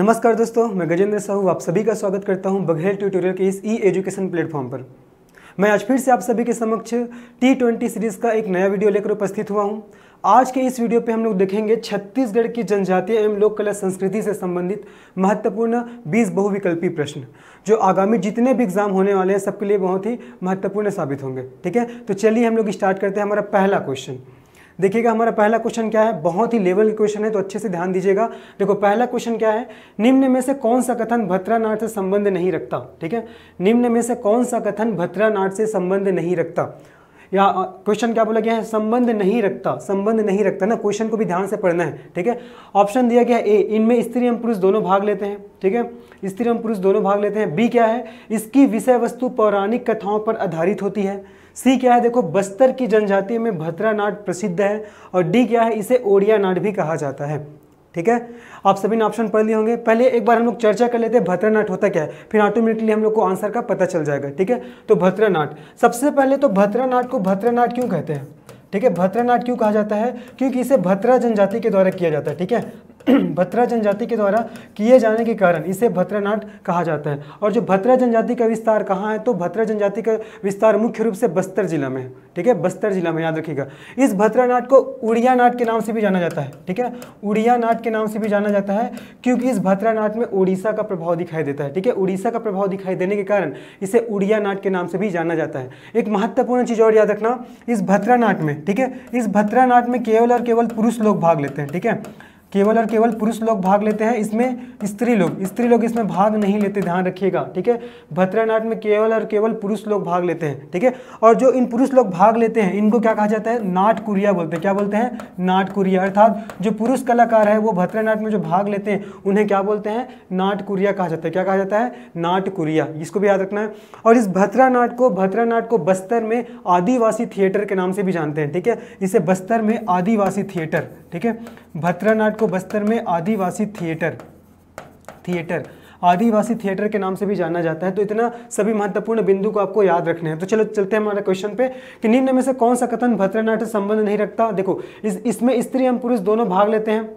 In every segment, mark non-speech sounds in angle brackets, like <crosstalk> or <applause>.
नमस्कार दोस्तों मैं गजेंद्र साहू आप सभी का स्वागत करता हूं बघेल ट्यूटोरियल के इस ई एजुकेशन प्लेटफॉर्म पर मैं आज फिर से आप सभी के समक्ष टी ट्वेंटी सीरीज़ का एक नया वीडियो लेकर उपस्थित हुआ हूं आज के इस वीडियो पे हम लोग देखेंगे छत्तीसगढ़ की जनजातीय एवं लोक कला संस्कृति से संबंधित महत्वपूर्ण 20 बहुविकल्पी प्रश्न जो आगामी जितने भी एग्जाम होने वाले हैं सबके लिए बहुत ही महत्वपूर्ण साबित होंगे ठीक है तो चलिए हम लोग स्टार्ट करते हैं हमारा पहला क्वेश्चन देखिएगा हमारा पहला क्वेश्चन क्या है बहुत ही लेवल क्वेश्चन है तो अच्छे से ध्यान दीजिएगा देखो पहला क्वेश्चन क्या है निम्न में से कौन सा कथन नाट से संबंध नहीं रखता ठीक है निम्न में से कौन सा कथन नाट से संबंध नहीं रखता या क्वेश्चन क्या बोला गया है संबंध नहीं रखता संबंध नहीं रखता ना क्वेश्चन को भी ध्यान से पढ़ना है ठीक है ऑप्शन दिया गया है ए इनमें स्त्री एवं पुरुष दोनों भाग लेते हैं ठीक है स्त्री एवं पुरुष दोनों भाग लेते हैं बी क्या है इसकी विषय वस्तु पौराणिक कथाओं पर आधारित होती है सी क्या है देखो बस्तर की जनजाति में भतरा नाट प्रसिद्ध है और डी क्या है इसे ओडिया नाट भी कहा जाता है ठीक है आप सभी ने ऑप्शन पढ़ लिए होंगे पहले एक बार हम लोग चर्चा कर लेते हैं भद्रा नाट होता क्या है फिर ऑटोमेटिकली हम लोग को आंसर का पता चल जाएगा ठीक है तो भतरा नाट सबसे पहले तो भद्रा नाट को भद्रा नाट क्यों कहते हैं ठीक है भद्रा नाट क्यों कहा जाता है क्योंकि इसे भद्रा जनजाति के द्वारा किया जाता है ठीक है <clears throat> भत्रा जनजाति के द्वारा किए जाने के कारण इसे भद्रानाट कहा जाता है और जो भद्रा जनजाति का विस्तार कहाँ है तो भद्रा जनजाति का विस्तार मुख्य रूप से बस्तर जिला में है ठीक है बस्तर जिला में याद रखिएगा इस भद्रा नाट को उड़िया नाट के नाम से भी जाना जाता है ठीक है उड़िया नाट के नाम से भी जाना जाता है क्योंकि इस भद्रा नाट में उड़ीसा का प्रभाव दिखाई देता है ठीक है उड़ीसा का प्रभाव दिखाई देने के कारण इसे उड़िया नाट के नाम से भी जाना जाता है एक महत्वपूर्ण चीज़ और याद रखना इस भद्रा नाट में ठीक है इस भद्रा नाट में केवल और केवल पुरुष लोग भाग लेते हैं ठीक है केवल और केवल पुरुष लोग भाग लेते हैं इसमें स्त्री लोग स्त्री लोग इसमें भाग नहीं लेते ध्यान रखिएगा ठीक है नाट में केवल और केवल पुरुष लोग भाग लेते हैं ठीक है और जो इन पुरुष लोग भाग लेते हैं इनको क्या कहा जाता है नाट कुरिया बोलते हैं क्या बोलते हैं नाट कुरिया अर्थात जो पुरुष कलाकार है वो नाट में जो भाग लेते हैं उन्हें क्या बोलते हैं नाट कुरिया कहा जाता है क्या कहा जाता है नाट कुरिया इसको भी याद रखना है और इस नाट को नाट को बस्तर में आदिवासी थिएटर के नाम से भी जानते हैं ठीक है इसे बस्तर में आदिवासी थिएटर ठीक है भत्रानाट को बस्तर में आदिवासी थिएटर थिएटर आदिवासी थिएटर के नाम से भी जाना जाता है तो इतना सभी महत्वपूर्ण बिंदु को आपको याद रखना है तो चलो चलते हैं हमारे क्वेश्चन पे कि निम्न में से कौन सा कथन भतरानाट से संबंध नहीं रखता देखो इस इसमें स्त्री एवं पुरुष दोनों भाग लेते हैं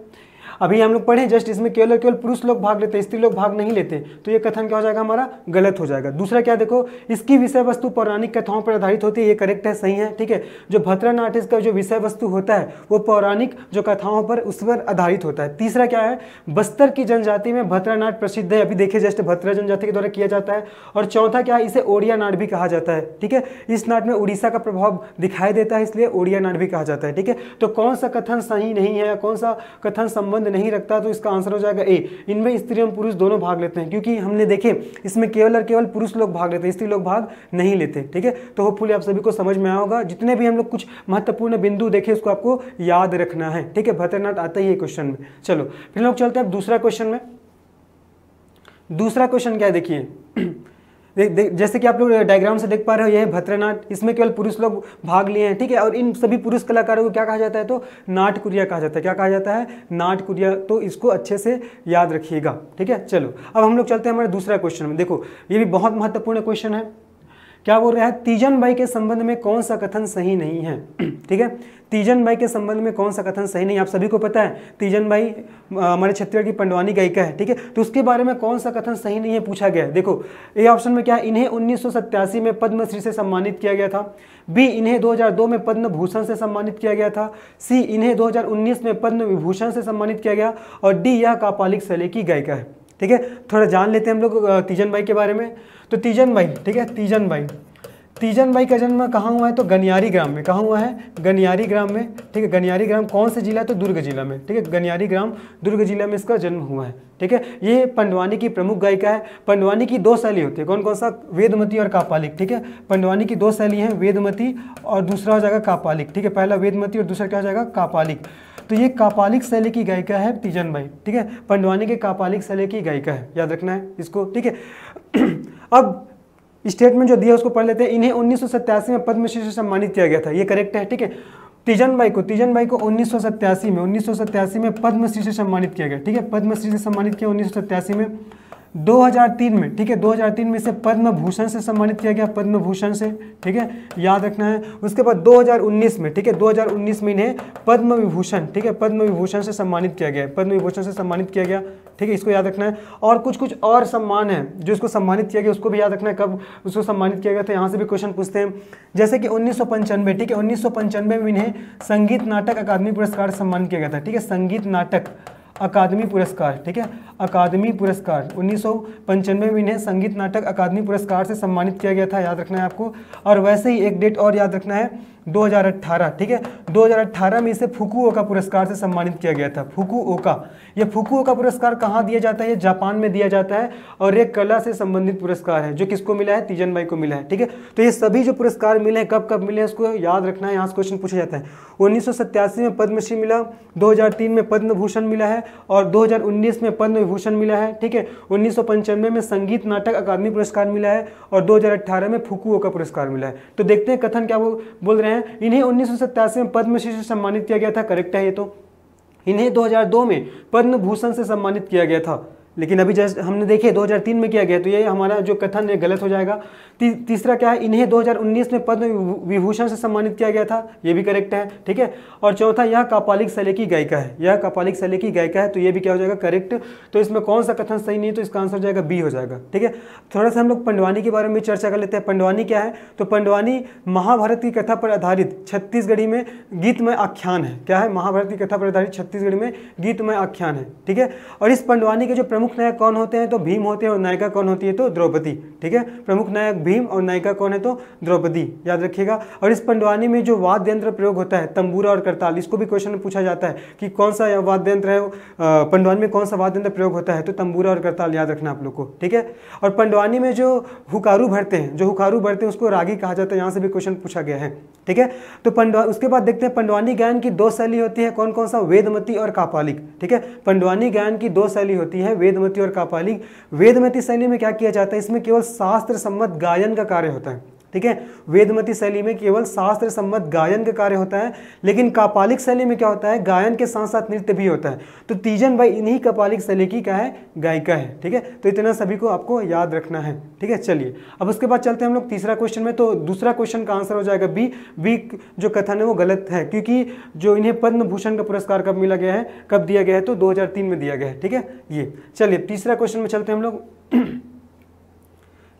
अभी हम लोग पढ़े जस्ट इसमें केवल केवल पुरुष लोग भाग लेते हैं स्त्री लोग भाग नहीं लेते तो ये कथन क्या हो जाएगा हमारा गलत हो जाएगा दूसरा क्या देखो इसकी विषय वस्तु पौराणिक कथाओं पर आधारित होती है ये करेक्ट है सही है ठीक है जो भद्रा नाटिस का जो विषय वस्तु होता है वो पौराणिक जो कथाओं पर उस पर आधारित होता है तीसरा क्या है बस्तर की जनजाति में भद्रा नाट प्रसिद्ध है अभी देखिए जस्ट भद्रा जनजाति के द्वारा किया जाता है और चौथा क्या है इसे ओडिया नाट भी कहा जाता है ठीक है इस नाट में उड़ीसा का प्रभाव दिखाई देता है इसलिए ओडिया नाट भी कहा जाता है ठीक है तो कौन सा कथन सही नहीं है कौन सा कथन संबंध संबंध नहीं रखता तो इसका आंसर हो जाएगा ए इनमें स्त्री एवं पुरुष दोनों भाग लेते हैं क्योंकि हमने देखे इसमें केवल और केवल पुरुष लोग भाग लेते हैं स्त्री लोग भाग नहीं लेते ठीक है तो होपफुली आप सभी को समझ में आया जितने भी हम लोग कुछ महत्वपूर्ण बिंदु देखे उसको आपको याद रखना है ठीक है भतरनाथ आता ही है क्वेश्चन में चलो फिर लोग चलते हैं दूसरा क्वेश्चन में दूसरा क्वेश्चन क्या देखिए जैसे कि आप लोग डायग्राम से देख पा रहे हो यह भद्र इसमें केवल पुरुष लोग भाग लिए हैं ठीक है और इन सभी पुरुष कलाकारों को क्या कहा जाता है तो नाट कुरिया कहा जाता है क्या कहा जाता है नाट कुरिया तो इसको अच्छे से याद रखिएगा ठीक है चलो अब हम लोग चलते हैं हमारे दूसरा क्वेश्चन में देखो ये भी बहुत महत्वपूर्ण क्वेश्चन है क्या बोल रहा है तीजन भाई के संबंध में कौन सा कथन सही नहीं है <clears throat> ठीक है तीजन भाई के संबंध में कौन सा कथन सही नहीं आप सभी को पता है तीजन भाई हमारे छत्तीसगढ़ की पंडवानी गायिका है ठीक है तो उसके बारे में कौन सा कथन सही नहीं है पूछा गया है देखो ए ऑप्शन में क्या है इन्हें उन्नीस में पद्मश्री से सम्मानित किया गया था बी इन्हें 2002 में पद्म भूषण से सम्मानित किया गया था सी इन्हें 2019 में पद्म विभूषण से सम्मानित किया गया और डी यह कापालिक शैली की गायिका है ठीक है थोड़ा जान लेते हैं हम लोग तीजन भाई के बारे में तो तीजन भाई ठीक है तीजन भाई तीजन भाई का जन्म कहाँ हुआ है तो गनियारी ग्राम में कहाँ हुआ है गनियारी ग्राम में ठीक है गनियारी ग्राम कौन सा जिला है तो दुर्ग जिला में ठीक है गनियारी ग्राम दुर्ग जिला में इसका जन्म हुआ है ठीक है ये पंडवानी की प्रमुख गायिका है पंडवानी की दो शैली होती है कौन कौन सा वेदमती और कापालिक ठीक है पंडवानी की दो शैली हैं वेदमती और दूसरा हो जाएगा कापालिक ठीक है पहला वेदमती और दूसरा क्या हो जाएगा कापालिक तो ये कापालिक शैली की गायिका है तीजन भाई ठीक है पंडवानी के कापालिक शैली की गायिका है याद रखना है इसको ठीक है <clears throat> अब स्टेटमेंट जो दिया उसको पढ़ लेते हैं इन्हें उन्नीस में पद्मश्री से सम्मानित किया गया था ये करेक्ट है ठीक है तीजन भाई को तीजन भाई को उन्नीस में उन्नीस में पद्मश्री से सम्मानित किया गया ठीक है पद्मश्री से सम्मानित किया उन्नीस में 2003 में ठीक है 2003 में इसे पद्म भूषण से सम्मानित किया गया पद्म भूषण से ठीक है याद रखना है उसके बाद 2019 में ठीक है 2019 में इन्हें पद्म विभूषण ठीक है पद्म विभूषण से सम्मानित किया गया पद्म विभूषण से सम्मानित किया गया ठीक है इसको याद रखना है और कुछ कुछ और सम्मान है जो इसको सम्मानित किया गया उसको भी याद रखना है कब उसको सम्मानित किया गया था यहाँ से भी क्वेश्चन पूछते हैं जैसे कि उन्नीस ठीक है उन्नीस में इन्हें संगीत नाटक अकादमी पुरस्कार सम्मानित किया गया था ठीक है संगीत नाटक अकादमी पुरस्कार ठीक है अकादमी पुरस्कार उन्नीस में इन्हें संगीत नाटक अकादमी पुरस्कार से सम्मानित किया गया था याद रखना है आपको और वैसे ही एक डेट और याद रखना है 2018 ठीक है 2018 में इसे फुकू ओका पुरस्कार से सम्मानित किया गया था फुकू ओका यह फुकू ओका पुरस्कार कहाँ दिया जाता है ये जापान में दिया जाता है और ये कला से संबंधित पुरस्कार है जो किसको मिला है तीजन भाई को मिला है ठीक है तो ये सभी जो पुरस्कार मिले हैं कब कब मिले हैं उसको याद रखना है यहाँ से क्वेश्चन पूछा जाता है उन्नीस में पद्मश्री मिला दो में पद्म भूषण मिला है और दो में पद्म विभूषण मिला है ठीक है उन्नीस में संगीत नाटक अकादमी पुरस्कार मिला है और दो में फुकू ओका पुरस्कार मिला है तो देखते हैं कथन क्या वो बोल रहे हैं हैं इन्हें उन्नीस में पद्मश्री से सम्मानित किया गया था करेक्ट है ये तो इन्हें 2002 में पद्म भूषण से सम्मानित किया गया था लेकिन अभी जैसे हमने देखे 2003 में किया गया तो ये हमारा जो कथन है गलत हो जाएगा ती, तीसरा क्या है इन्हें 2019 में पद्म विभूषण से सम्मानित किया गया था ये भी करेक्ट है ठीक है और चौथा यह कापालिक शैली की गायिका है यह कापालिक शैली की गायिका है तो ये भी क्या हो जाएगा करेक्ट तो इसमें कौन सा कथन सही नहीं है तो इसका आंसर हो जाएगा बी हो जाएगा ठीक है थोड़ा सा हम लोग पंडवानी के बारे में चर्चा कर लेते हैं पंडवानी क्या है तो पंडवानी महाभारत की कथा पर आधारित छत्तीसगढ़ी में गीतमय आख्यान है क्या है महाभारत की कथा पर आधारित छत्तीसगढ़ी में गीतमय आख्यान है ठीक है और इस पंडवानी के जो प्रमुख प्रमुख नायक कौन होते हैं तो भीम होते हैं और नायिका कौन होती है तो द्रौपदी ठीक है प्रमुख नायक भीम और नायिका कौन है तो द्रौपदी याद रखिएगा और इस पंडवानी में जो वाद्य यंत्र प्रयोग होता है तंबूरा और करताल इसको भी क्वेश्चन पूछा जाता है कि कौन सा वाद्य यंत्र है पंडवानी में कौन सा वाद्य यंत्र प्रयोग होता है तो तंबूरा और करताल याद रखना आप लोग को ठीक है और पंडवानी में जो हुकारू भरते हैं जो हुकारू भरते हैं उसको रागी कहा जाता है यहाँ से भी क्वेश्चन पूछा गया है ठीक है तो पंडवा उसके बाद देखते हैं पंडवानी गायन की दो शैली होती है कौन कौन सा वेदमती और कापालिक ठीक है पंडवानी गायन की दो शैली होती है वेद वेदमती और कापालिक वेदमती शैली में क्या किया जाता है इसमें केवल शास्त्र सम्मत गायन का कार्य होता है ठीक है वेदमती शैली में केवल शास्त्र सम्मत गायन का कार्य होता है लेकिन कापालिक शैली में क्या होता है गायन के साथ साथ नृत्य भी होता है तो तीजन भाई इन्हीं कपालिक शैली की क्या है गायिका है ठीक है तो इतना सभी को आपको याद रखना है ठीक है चलिए अब उसके बाद चलते हैं हम लोग तीसरा क्वेश्चन में तो दूसरा क्वेश्चन का आंसर हो जाएगा बी बी जो कथन है वो गलत है क्योंकि जो इन्हें पद्म भूषण का पुरस्कार कब मिला गया है कब दिया गया है तो दो में दिया गया है ठीक है ये चलिए तीसरा क्वेश्चन में चलते हैं हम लोग <clears throat>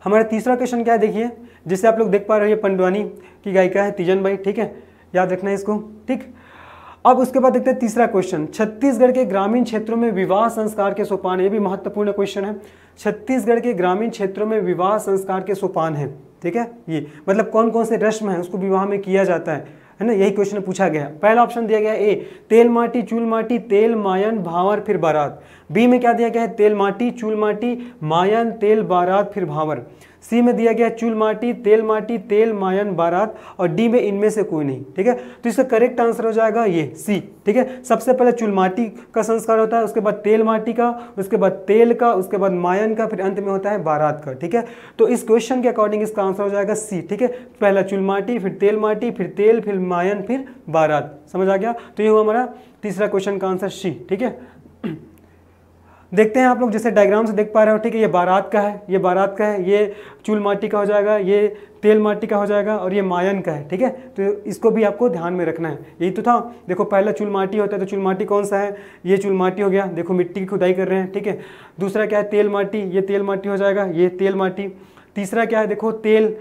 हमारा तीसरा क्वेश्चन क्या है देखिए जिसे आप लोग देख पा रहे हो ये पंडवानी की गायिका है तीजन भाई ठीक है याद रखना है इसको ठीक अब उसके बाद देखते हैं तीसरा क्वेश्चन छत्तीसगढ़ के ग्रामीण क्षेत्रों में विवाह संस्कार के सोपान ये भी महत्वपूर्ण क्वेश्चन है छत्तीसगढ़ के ग्रामीण क्षेत्रों में विवाह संस्कार के सोपान है ठीक है ये मतलब कौन कौन से रस्म है उसको विवाह में किया जाता है है ना यही क्वेश्चन पूछा गया पहला ऑप्शन दिया गया ए तेल माटी चूल माटी तेल मायन भावर फिर बारात बी में क्या दिया गया है तेल माटी चूल माटी मायन तेल बारात फिर भावर सी में दिया गया चूल माटी तेल माटी तेल मायन बारात और डी में इनमें से कोई नहीं ठीक है तो इसका करेक्ट आंसर हो जाएगा ये सी ठीक है सबसे पहले चूल माटी का संस्कार होता है उसके बाद तेल माटी का उसके बाद तेल का उसके बाद मायन का फिर अंत में होता है बारात का ठीक है तो इस क्वेश्चन के अकॉर्डिंग इसका आंसर हो जाएगा सी ठीक है पहला चूल माटी फिर तेल माटी फिर तेल फिर मायन फिर बारात समझ आ गया तो ये हुआ हमारा तीसरा क्वेश्चन का आंसर सी ठीक है देखते हैं आप लोग जैसे डायग्राम से देख पा रहे हो ठीक है ये बारात का है ये बारात का है ये चूल माटी का हो जाएगा ये तेल माटी का हो जाएगा और ये मायन का है ठीक है तो इसको भी आपको ध्यान में रखना है यही तो था देखो पहला चूल माटी होता है तो चूल माटी कौन सा है ये चूल माटी हो गया देखो मिट्टी की खुदाई कर रहे हैं ठीक है दूसरा क्या है तेल माटी ये तेल माटी हो जाएगा ये तेल माटी तीसरा क्या है देखो तेल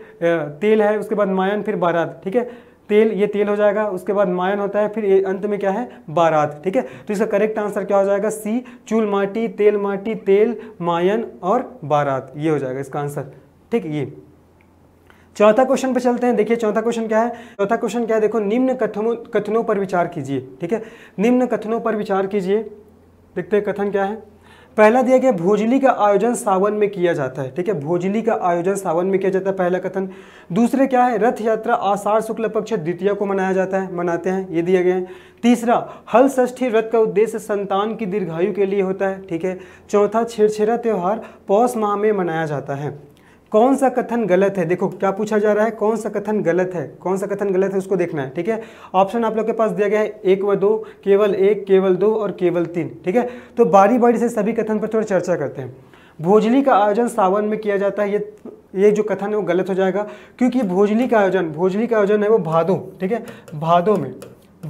तेल है उसके बाद मायन फिर बारात ठीक है तेल ये तेल हो जाएगा उसके बाद मायन होता है फिर अंत में क्या है बारात ठीक है तो इसका करेक्ट आंसर क्या हो जाएगा सी चूल माटी तेल माटी तेल मायन और बारात ये हो जाएगा इसका आंसर ठीक ये चौथा क्वेश्चन पर चलते हैं देखिए चौथा क्वेश्चन क्या है चौथा क्वेश्चन क्या है देखो निम्न कथनों कथनों पर विचार कीजिए ठीक है निम्न कथनों पर विचार कीजिए देखते हैं कथन क्या है पहला दिया गया भोजली का आयोजन सावन में किया जाता है ठीक है भोजली का आयोजन सावन में किया जाता है पहला कथन दूसरे क्या है रथ यात्रा आषाढ़ शुक्ल पक्ष द्वितीय को मनाया जाता है मनाते हैं ये दिया गया है तीसरा हल षष्ठी व्रत का उद्देश्य संतान की दीर्घायु के लिए होता है ठीक है चौथा छेड़छेड़ा त्यौहार पौष माह में मनाया जाता है कौन सा कथन गलत है देखो क्या पूछा जा रहा है कौन सा कथन गलत है कौन सा कथन गलत है उसको देखना है ठीक है ऑप्शन आप लोग के पास दिया गया है एक व दो केवल एक केवल दो और केवल तीन ठीक है तो बारी बारी से सभी कथन पर थोड़ा चर्चा करते हैं भोजली का आयोजन सावन में किया जाता है ये ये जो कथन है वो गलत हो जाएगा क्योंकि भोजली का आयोजन भोजली का आयोजन है वो भादों ठीक है भादों में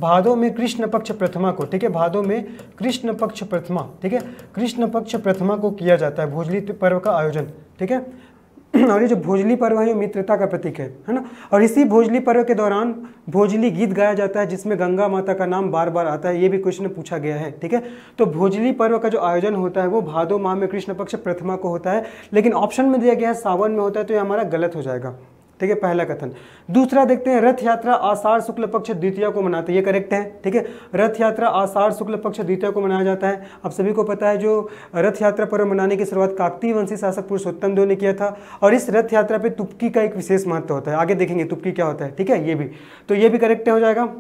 भादों में कृष्ण पक्ष प्रथमा को ठीक है भादों में कृष्ण पक्ष प्रथमा ठीक है कृष्ण पक्ष प्रथमा को किया जाता है भोजली पर्व का आयोजन ठीक है <clears throat> और ये जो भोजली पर्व है ये मित्रता का प्रतीक है है ना और इसी भोजली पर्व के दौरान भोजली गीत गाया जाता है जिसमें गंगा माता का नाम बार बार आता है ये भी क्वेश्चन पूछा गया है ठीक है तो भोजली पर्व का जो आयोजन होता है वो भादो माह में कृष्ण पक्ष प्रथमा को होता है लेकिन ऑप्शन में दिया गया है सावन में होता है तो ये हमारा गलत हो जाएगा ठीक है पहला कथन दूसरा देखते हैं रथ यात्रा आषाढ़ शुक्ल पक्ष द्वितीय को मनाते हैं ये करेक्ट है ठीक है रथ यात्रा आषाढ़ शुक्ल पक्ष द्वितीय को मनाया जाता है अब सभी को पता है जो रथ यात्रा पर्व मनाने की शुरुआत काकती वंशी शासक पुरुषोत्तम देव ने किया था और इस रथ यात्रा पर तुपकी का एक विशेष महत्व होता है आगे देखेंगे तुपकी क्या होता है ठीक है ये भी तो ये भी करेक्ट हो जाएगा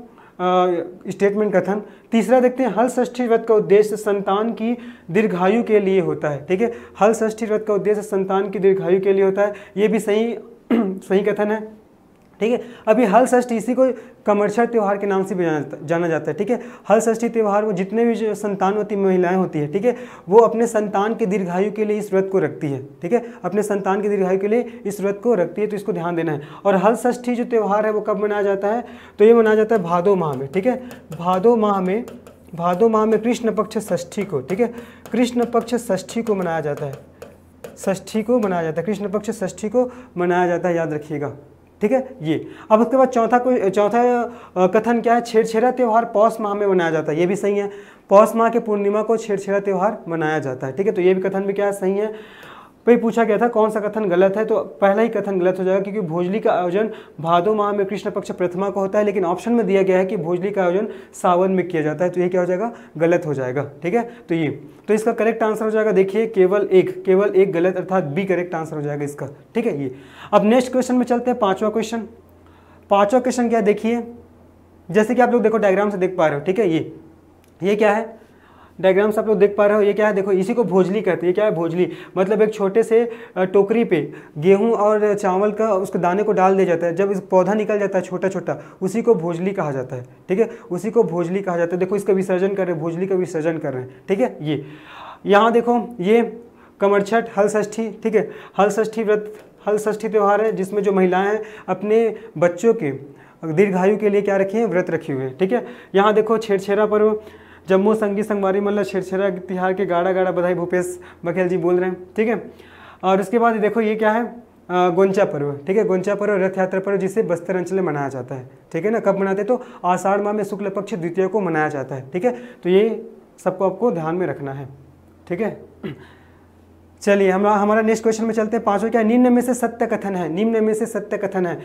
स्टेटमेंट कथन तीसरा देखते हैं हल षष्ठी व्रत का उद्देश्य संतान की दीर्घायु के लिए होता है ठीक है हल षष्ठी व्रत का उद्देश्य संतान की दीर्घायु के लिए होता है ये भी सही <clears throat> सही कथन है ठीक है अभी हल षष्ठी इसी को कमर्शियल त्यौहार के नाम से भी जाना जाता है ठीक है हल षष्ठी त्यौहार वो जितने भी जो संतानवती महिलाएं होती है ठीक है वो अपने संतान के दीर्घायु के लिए इस व्रत को रखती है ठीक है अपने संतान के दीर्घायु के लिए इस व्रत को रखती है तो इसको ध्यान देना है और हल षष्ठी जो त्यौहार है वो कब मनाया जाता है तो ये मनाया जाता है भादो माह में ठीक है भादो माह में भादो माह में कृष्ण पक्ष षष्ठी को ठीक है कृष्ण पक्ष षष्ठी को मनाया जाता है षष्ठी को मनाया जाता है कृष्ण पक्ष षष्ठी को मनाया जाता है याद रखिएगा ठीक है ये अब उसके बाद चौथा को चौथा कथन क्या है छेड़छेड़ा त्यौहार पौष माह में मनाया जाता है ये भी सही है पौष माह के पूर्णिमा को छेड़छेड़ा त्यौहार मनाया जाता है ठीक है तो ये भी कथन भी क्या है सही है भाई पूछा गया था कौन सा कथन गलत है तो पहला ही कथन गलत हो जाएगा क्योंकि भोजली का आयोजन भादो माह में कृष्ण पक्ष प्रथमा को होता है लेकिन ऑप्शन में दिया गया है कि भोजली का आयोजन सावन में किया जाता है तो ये क्या हो जाएगा गलत हो जाएगा ठीक है तो ये तो इसका करेक्ट आंसर हो जाएगा देखिए केवल एक केवल एक गलत अर्थात बी करेक्ट आंसर हो जाएगा इसका ठीक है ये अब नेक्स्ट क्वेश्चन में चलते हैं पाँचवा क्वेश्चन पाँचवा क्वेश्चन क्या देखिए जैसे कि आप लोग देखो डायग्राम से देख पा रहे हो ठीक है ये ये क्या है डायग्राम्स आप लोग देख पा रहे हो ये क्या है देखो इसी को भोजली कहते हैं क्या है भोजली मतलब एक छोटे से टोकरी पे गेहूँ और चावल का उसके दाने को डाल दिया जाता है जब इस पौधा निकल जाता है छोटा छोटा उसी को भोजली कहा जाता है ठीक है उसी को भोजली कहा जाता है देखो इसका विसर्जन कर रहे हैं भोजली का विसर्जन कर रहे हैं ठीक है ये यहाँ देखो ये कमरछठ हल षष्ठी ठीक है हल षष्ठी व्रत हल षष्ठी त्यौहार है जिसमें जो महिलाएं हैं अपने बच्चों के दीर्घायु के लिए क्या रखी हैं व्रत रखे हुए हैं ठीक है यहाँ देखो छेड़छेड़ा पर्व जम्मू संगीत संगवारी मल्ल छिरछिरा तिहार के गाढ़ा गाढ़ा बधाई भूपेश बघेल जी बोल रहे हैं ठीक है और उसके बाद देखो ये क्या है गोंचा पर्व ठीक है गोंचा पर्व रथ यात्रा पर्व जिसे बस्तर अंचल में मनाया जाता है ठीक है ना कब मनाते हैं तो आषाढ़ माह में शुक्ल पक्ष द्वितीय को मनाया जाता है ठीक है तो ये सबको आपको ध्यान में रखना है ठीक है चलिए हम हमारा नेक्स्ट क्वेश्चन में चलते हैं पांचों क्या निम्न में से सत्य कथन है निम्न में से सत्य कथन है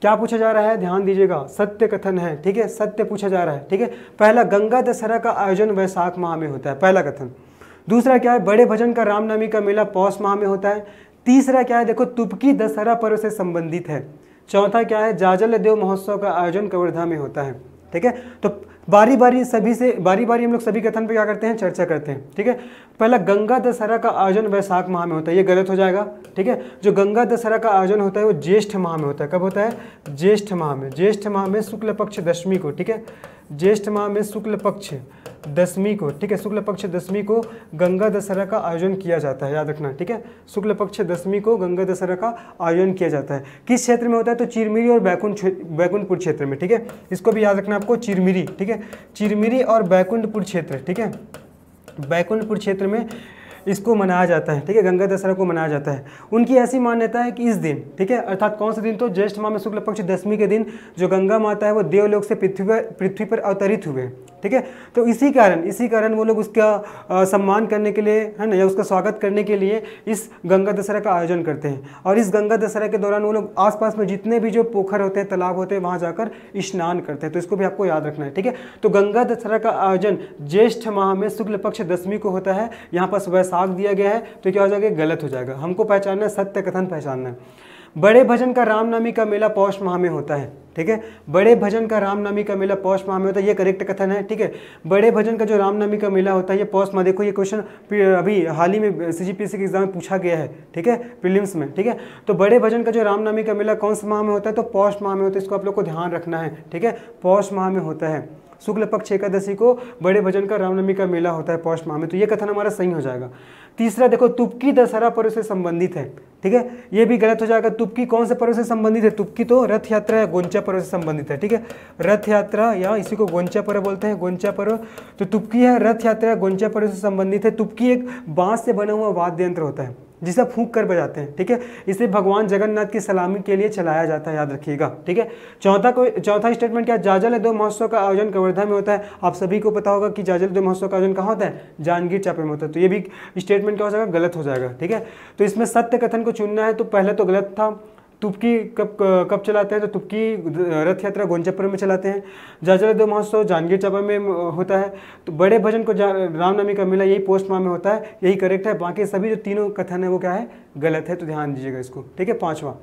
क्या पूछा जा रहा है ध्यान दीजिएगा सत्य कथन है ठीक है सत्य पूछा जा रहा है ठीक है पहला गंगा दशहरा का आयोजन वैशाख माह में होता है पहला कथन दूसरा क्या है बड़े भजन का रामनवमी का मेला पौष माह में होता है तीसरा क्या है देखो तुपकी दशहरा पर्व से संबंधित है चौथा क्या है जाजल देव महोत्सव का आयोजन कवर्धा में होता है ठीक है तो बारी बारी सभी से बारी बारी हम लोग सभी कथन पे क्या करते हैं चर्चा करते हैं ठीक है पहला गंगा दशहरा का आयोजन वैशाख माह में होता है ये गलत हो जाएगा ठीक है जो गंगा दशहरा का आयोजन होता है वो ज्येष्ठ माह में होता है कब होता है ज्येष्ठ माह में ज्येष्ठ माह में शुक्ल पक्ष दशमी को ठीक है ज्येष्ठ माह में शुक्ल पक्ष दसवीं को ठीक है शुक्ल पक्ष दसवीं को गंगा दशहरा का आयोजन किया जाता है याद रखना ठीक है शुक्ल पक्ष दसवीं को गंगा दशहरा का आयोजन किया जाता है किस क्षेत्र में होता है तो चिरमिरी और बैकुंड बैकुंठपुर क्षेत्र में ठीक है इसको भी याद रखना आपको चिरमिरी ठीक है चिरमिरी और बैकुंठपुर क्षेत्र ठीक है बैकुंठपुर क्षेत्र में इसको मनाया जाता है ठीक है गंगा दशहरा को मनाया जाता है उनकी ऐसी मान्यता है कि इस दिन ठीक है अर्थात कौन सा दिन तो ज्येष्ठ माह में शुक्ल पक्ष दसवीं के दिन जो गंगा माता है वो देवलोक से पृथ्वी पर पृथ्वी पर अवतरित हुए ठीक है तो इसी कारण इसी कारण वो लोग उसका सम्मान करने के लिए है ना या उसका स्वागत करने के लिए इस गंगा दशहरा का आयोजन करते हैं और इस गंगा दशहरा के दौरान वो लोग आसपास में जितने भी जो पोखर होते हैं तालाब होते हैं वहाँ जाकर स्नान करते हैं तो इसको भी आपको याद रखना है ठीक है तो गंगा दशहरा का आयोजन ज्येष्ठ माह में शुक्ल पक्ष दशमी को होता है यहाँ पर वैसाख दिया गया है तो क्या हो जाएगा गलत हो जाएगा हमको पहचानना है सत्य कथन पहचानना है बड़े भजन का रामनामी का मेला पौष माह में होता है ठीक है बड़े भजन का रामनवमी का मेला पौष माह में होता है ये करेक्ट कथन है ठीक है बड़े भजन का जो रामनवमी का मेला होता है ये पौष माह देखो ये क्वेश्चन अभी हाल ही में सी जी के एग्जाम में पूछा गया है ठीक है प्रीलिम्स में ठीक है तो बड़े भजन का जो रामनवमी का मेला कौन से माह में होता है तो पौष माह में होता है इसको आप लोग को ध्यान रखना है ठीक है पौष माह में होता है शुक्ल पक्ष एकादशी को बड़े भजन का रामनवमी का मेला होता है पौष माह में तो ये कथन हमारा सही हो जाएगा तीसरा देखो तुपकी दशहरा पर्व से संबंधित है ठीक है ये भी गलत हो जाएगा तुपकी कौन से पर्व से संबंधित है तुपकी तो रथ यात्रा या गोंचा पर्व से संबंधित है ठीक है रथ यात्रा या इसी को गोंचा पर्व बोलते हैं गोंचा पर्व तो तुपकी है रथ यात्रा या गोंचा पर्व से संबंधित है तुपकी एक बांस से बना हुआ वाद्य यंत्र होता है जिसे फूंक कर बजाते हैं ठीक है इसे भगवान जगन्नाथ की सलामी के लिए चलाया जाता है याद रखिएगा ठीक है चौथा को चौथा स्टेटमेंट क्या जाजल दो महोत्सव का आयोजन कवर्धा में होता है आप सभी को पता होगा कि जाजल दो महोत्सव का आयोजन कहाँ होता है जानगीर चापे में होता है तो ये भी स्टेटमेंट क्या हो जाएगा गलत हो जाएगा ठीक है तो इसमें सत्य कथन को चुनना है तो पहले तो गलत था तुपकी कब कब चलाते हैं तो तुपकी रथ यात्रा गोंजापुर में चलाते हैं जाजरा दो महोत्सव जांगीर चापा में होता है तो बड़े भजन को रामनवमी का मेला यही पोस्ट माह में होता है यही करेक्ट है बाकी सभी जो तीनों कथन है वो क्या है गलत है तो ध्यान दीजिएगा इसको ठीक है पाँचवा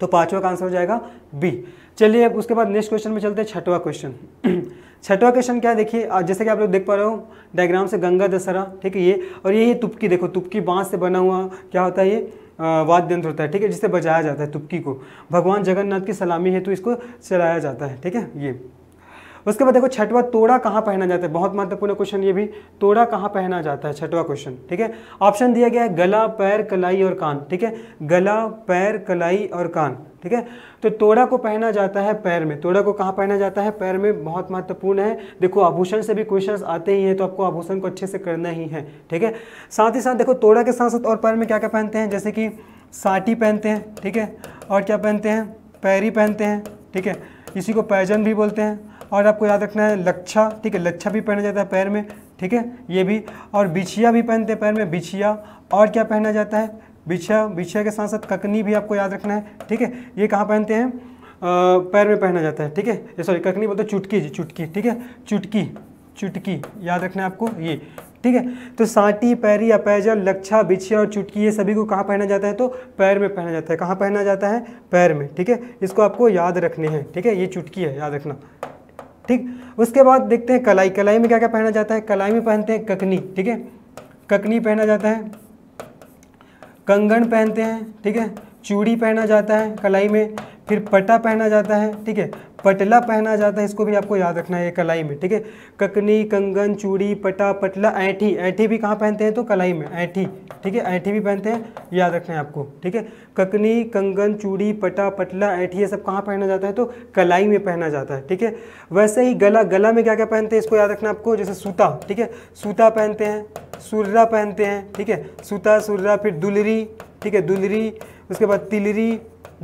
तो पाँचवा का आंसर हो जाएगा बी चलिए अब उसके बाद नेक्स्ट क्वेश्चन में चलते हैं छठवा क्वेश्चन <clears throat> छठवा क्वेश्चन क्या देखिए जैसे कि आप लोग देख पा रहे हो डायग्राम से गंगा दशहरा ठीक है ये और ये तुपकी देखो तुपकी बांस से बना हुआ क्या होता है ये वाद्य यंत्र होता है ठीक है जिसे बजाया जाता है तुपकी को भगवान जगन्नाथ की सलामी है तो इसको चलाया जाता है ठीक है ये उसके बाद देखो छठवा तोड़ा कहाँ पहना जाता है बहुत महत्वपूर्ण क्वेश्चन ये भी तोड़ा कहाँ पहना जाता है छठवा क्वेश्चन ठीक है ऑप्शन दिया गया है गला पैर कलाई और कान ठीक है गला पैर कलाई और कान ठीक है तो तोड़ा को पहना जाता है पैर में तोड़ा को कहाँ पहना जाता है पैर में बहुत महत्वपूर्ण है देखो आभूषण से भी क्वेश्चन आते ही हैं तो आपको आभूषण को अच्छे से करना ही है ठीक है साथ ही साथ देखो तोड़ा के साथ साथ और पैर में क्या क्या पहनते हैं जैसे कि साटी पहनते हैं ठीक है और क्या पहनते हैं पैरी पहनते हैं ठीक है इसी को पैजन भी बोलते हैं और आपको याद रखना है लच्छा ठीक है लच्छा भी पहना जाता है पैर में ठीक है ये भी और बिछिया भी पहनते हैं पैर में बिछिया और क्या पहना जाता है बिछिया बिछिया के साथ साथ ककनी भी आपको याद रखना है ठीक है ये कहाँ पहनते हैं पैर में पहना जाता है ठीक है ये सॉरी ककनी बोलते हैं चुटकी जी चुटकी ठीक है चुटकी चुटकी याद रखना है आपको ये ठीक है तो साटी पैरी अपैजा लक्षा बिछिया और चुटकी ये सभी को कहाँ पहना जाता है तो पैर में पहना जाता है कहाँ पहना जाता है पैर में ठीक है इसको आपको याद रखने हैं ठीक है ये चुटकी है याद रखना ठीक उसके बाद देखते हैं कलाई कलाई में क्या क्या पहना जाता है कलाई में पहनते हैं ककनी ठीक है ककनी पहना जाता है कंगन पहनते हैं ठीक है चूड़ी पहना जाता है कलाई में फिर पटा पहना जाता है ठीक है पटला पहना जाता है इसको भी आपको याद रखना है कलाई में ठीक है ककनी कंगन चूड़ी पटा पटला ऐठी ऐठी भी कहाँ पहनते हैं तो कलाई में ऐठी ठीक है ऐठी भी पहनते हैं याद रखना है आपको ठीक है ककनी कंगन चूड़ी पटा पटला ऐठी ये सब कहाँ पहना जाता है तो कलाई में पहना जाता है ठीक है वैसे ही गला गला में क्या क्या पहनते हैं इसको याद रखना आपको जैसे सूता ठीक है सूता पहनते हैं सुर्रा पहनते हैं ठीक है सूता सुर्रा फिर दुलरी ठीक है दुलरी उसके बाद तिलरी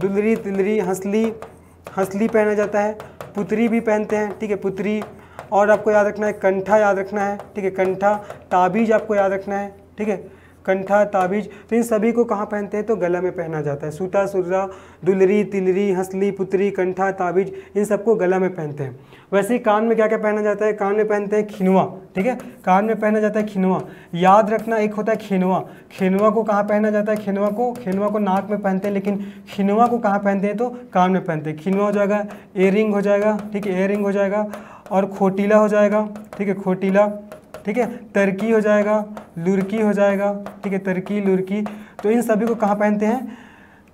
दुलरी तिलरी हंसली हंसली पहना जाता है पुतरी भी पहनते हैं ठीक है पुतरी और आपको याद रखना है कंठा याद रखना है ठीक है कंठा ताबीज आपको याद रखना है ठीक है कंठा ताबीज तो इन सभी को कहाँ पहनते हैं तो गला में पहना जाता है सूता सुर्रा दुलरी तिलरी हंसली पुतरी कंठा ताबीज इन सबको गला में पहनते हैं वैसे ही कान में क्या क्या पहना जाता है कान में पहनते हैं खिनवा ठीक है कान में पहना जाता है खिनवा याद रखना एक होता है खिनवा खिनवा को कहाँ पहना जाता है खिनवा को खेनवा को नाक में पहनते हैं लेकिन खिनवा को कहाँ पहनते हैं तो कान में पहनते हैं खिनवा हो जाएगा एयरिंग हो जाएगा ठीक है एयरिंग हो जाएगा और खोटीला हो जाएगा ठीक है खोटीला ठीक है तरकी हो जाएगा लुरकी हो जाएगा ठीक है तरकी लुरकी तो इन सभी को कहाँ पहनते हैं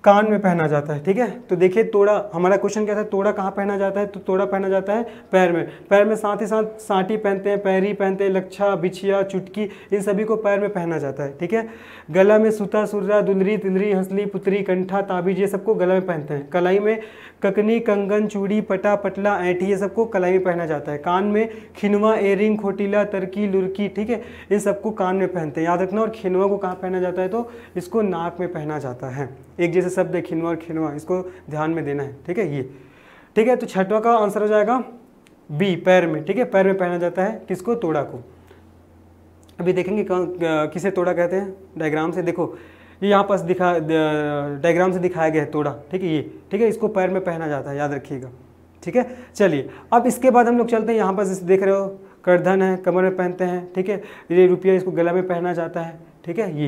कान में पहना जाता है ठीक है तो देखिए तोड़ा हमारा क्वेश्चन क्या था तोड़ा कहाँ पहना जाता है तो तोड़ा पहना जाता है पैर में पैर में साथ ही साथ साँटी पहनते हैं पैरी पहनते हैं लच्छा बिछिया चुटकी इन सभी को पैर में पहना जाता है ठीक है गला में सुता सुररा दुंदरी तिंदरी हंसली पुतरी कंठा ताबीज ये सबको गला में पहनते हैं कलाई में ककनी कंगन चूड़ी पटा पटला ऐठी ये सबको कलाई में पहना जाता है कान में खिनवा एयरिंग खोटीला तरकी लुरकी ठीक है इन सबको कान में पहनते हैं याद रखना और खिनवा को कहाँ पहना जाता है तो इसको नाक में पहना जाता है एक जैसे शब्द है खिनवा और खिनवा इसको ध्यान में देना है ठीक है ये ठीक है तो छठवा का आंसर हो जाएगा बी पैर में ठीक है पैर में पहना जाता है किसको तोड़ा को अभी देखेंगे कौन किसे तोड़ा कहते हैं डायग्राम से देखो ये यहाँ पास दिखा डायग्राम से दिखाया गया है तोड़ा ठीक है ये ठीक है इसको पैर में पहना जाता है याद रखिएगा ठीक है चलिए अब इसके बाद हम लोग चलते हैं यहाँ पास जैसे देख रहे हो करधन है कमर में पहनते हैं ठीक है ये रुपया इसको गला में पहना जाता है ठीक है ये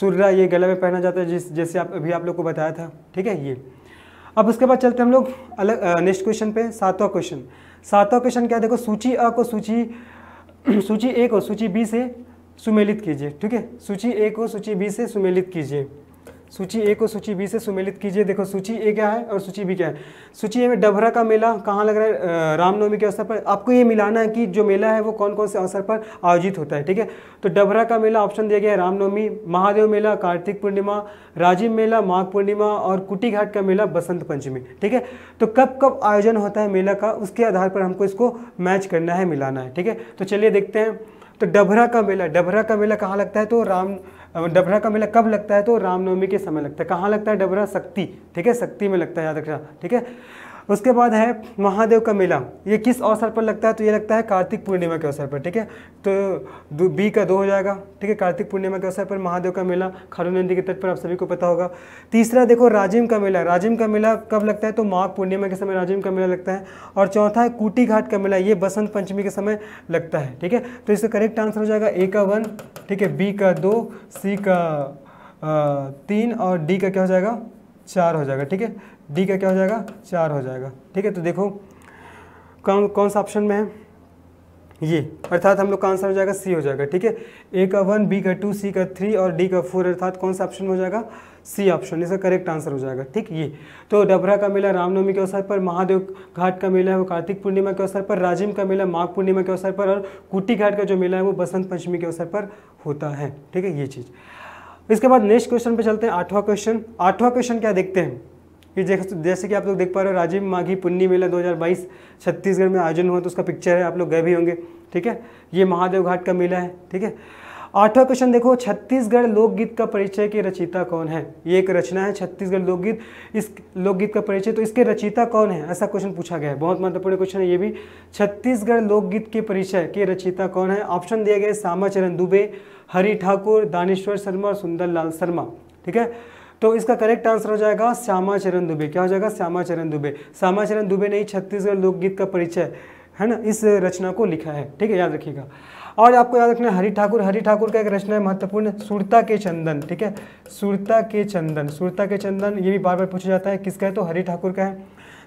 सुर्रा ये गले में पहना जाता है जिस जैसे आप अभी आप लोग को बताया था ठीक है ये अब उसके बाद चलते हैं हम लोग अलग नेक्स्ट क्वेश्चन पे सातवां क्वेश्चन सातवां क्वेश्चन क्या है देखो सूची अ को सूची <clears throat> सूची ए को सूची बी से सुमेलित कीजिए ठीक है सूची ए को सूची बी से सुमेलित कीजिए सूची ए को सूची बी से सुमेलित कीजिए देखो सूची ए क्या है और सूची बी क्या है सूची ए में डभरा का मेला कहाँ लग रहा है रामनवमी के अवसर पर आपको ये मिलाना है कि जो मेला है वो कौन कौन से अवसर पर आयोजित होता है ठीक है तो डभरा का मेला ऑप्शन दिया गया है रामनवमी महादेव मेला कार्तिक पूर्णिमा राजीव मेला माघ पूर्णिमा और कुटी घाट का मेला बसंत पंचमी ठीक है तो कब कब आयोजन होता है मेला का उसके आधार पर हमको इसको मैच करना है मिलाना है ठीक है तो चलिए देखते हैं तो डभरा का मेला डभरा का मेला कहाँ लगता है तो राम डबरा का मेला कब लगता है तो रामनवमी के समय लगता है कहाँ लगता है डबरा शक्ति ठीक है शक्ति में लगता है याद रखना ठीक है उसके बाद है महादेव का मेला ये किस अवसर पर लगता है तो ये लगता है कार्तिक पूर्णिमा के अवसर पर ठीक है तो बी का दो हो जाएगा ठीक है कार्तिक पूर्णिमा के अवसर पर महादेव का मेला खरू नदी के तट पर आप सभी को पता होगा तीसरा देखो राजिम का मेला राजिम का मेला कब लगता है तो माघ पूर्णिमा के समय राजिम का मेला लगता है और चौथा है कूटी घाट का मेला ये बसंत पंचमी के समय लगता है ठीक है तो इसका करेक्ट आंसर हो जाएगा ए का वन ठीक है बी का दो सी का तीन और डी का क्या हो जाएगा चार हो जाएगा ठीक है डी का क्या हो जाएगा चार हो जाएगा ठीक है तो देखो कौन कौन सा ऑप्शन में है ये अर्थात हम लोग का आंसर हो जाएगा सी हो जाएगा ठीक है ए का वन बी का टू सी का थ्री और डी का फोर अर्थात कौन सा ऑप्शन में हो जाएगा सी ऑप्शन इसका करेक्ट आंसर हो जाएगा ठीक ये तो डबरा का मेला रामनवमी के अवसर पर महादेव घाट का मेला है वो कार्तिक पूर्णिमा के अवसर पर राजिम का मेला माघ पूर्णिमा के अवसर पर और कुटी घाट का जो मेला है वो बसंत पंचमी के अवसर पर होता है ठीक है ये चीज़ इसके बाद नेक्स्ट क्वेश्चन पे चलते हैं आठवां क्वेश्चन आठवां क्वेश्चन क्या देखते हैं ये जैसे कि आप लोग देख पा रहे हो राजीव माघी पुन्नी मेला 2022 छत्तीसगढ़ में आयोजन हुआ तो उसका पिक्चर है आप लोग गए भी होंगे ठीक है ये महादेव घाट का मेला है ठीक है आठवां क्वेश्चन देखो छत्तीसगढ़ लोकगीत का परिचय के रचिता कौन है ये एक रचना है छत्तीसगढ़ लोकगीत इस लोकगीत का परिचय तो इसके रचिता कौन है ऐसा क्वेश्चन पूछा गया है बहुत महत्वपूर्ण क्वेश्चन है ये भी छत्तीसगढ़ लोकगीत के परिचय के रचिता कौन है ऑप्शन गया है सामाचरण दुबे हरि ठाकुर दानेश्वर शर्मा और सुंदर लाल शर्मा ठीक है तो इसका करेक्ट आंसर हो जाएगा श्यामा चरण दुबे क्या हो जाएगा श्यामा चरण दुबे श्यामाचरण दुबे ने ही छत्तीसगढ़ लोकगीत का परिचय है ना इस रचना को लिखा है ठीक है याद रखिएगा और आपको याद रखना हरि ठाकुर हरि ठाकुर का एक रचना है महत्वपूर्ण सुरता के चंदन ठीक है सुरता के चंदन सुरता के चंदन ये भी बार बार पूछा जाता है किसका है तो हरि ठाकुर का है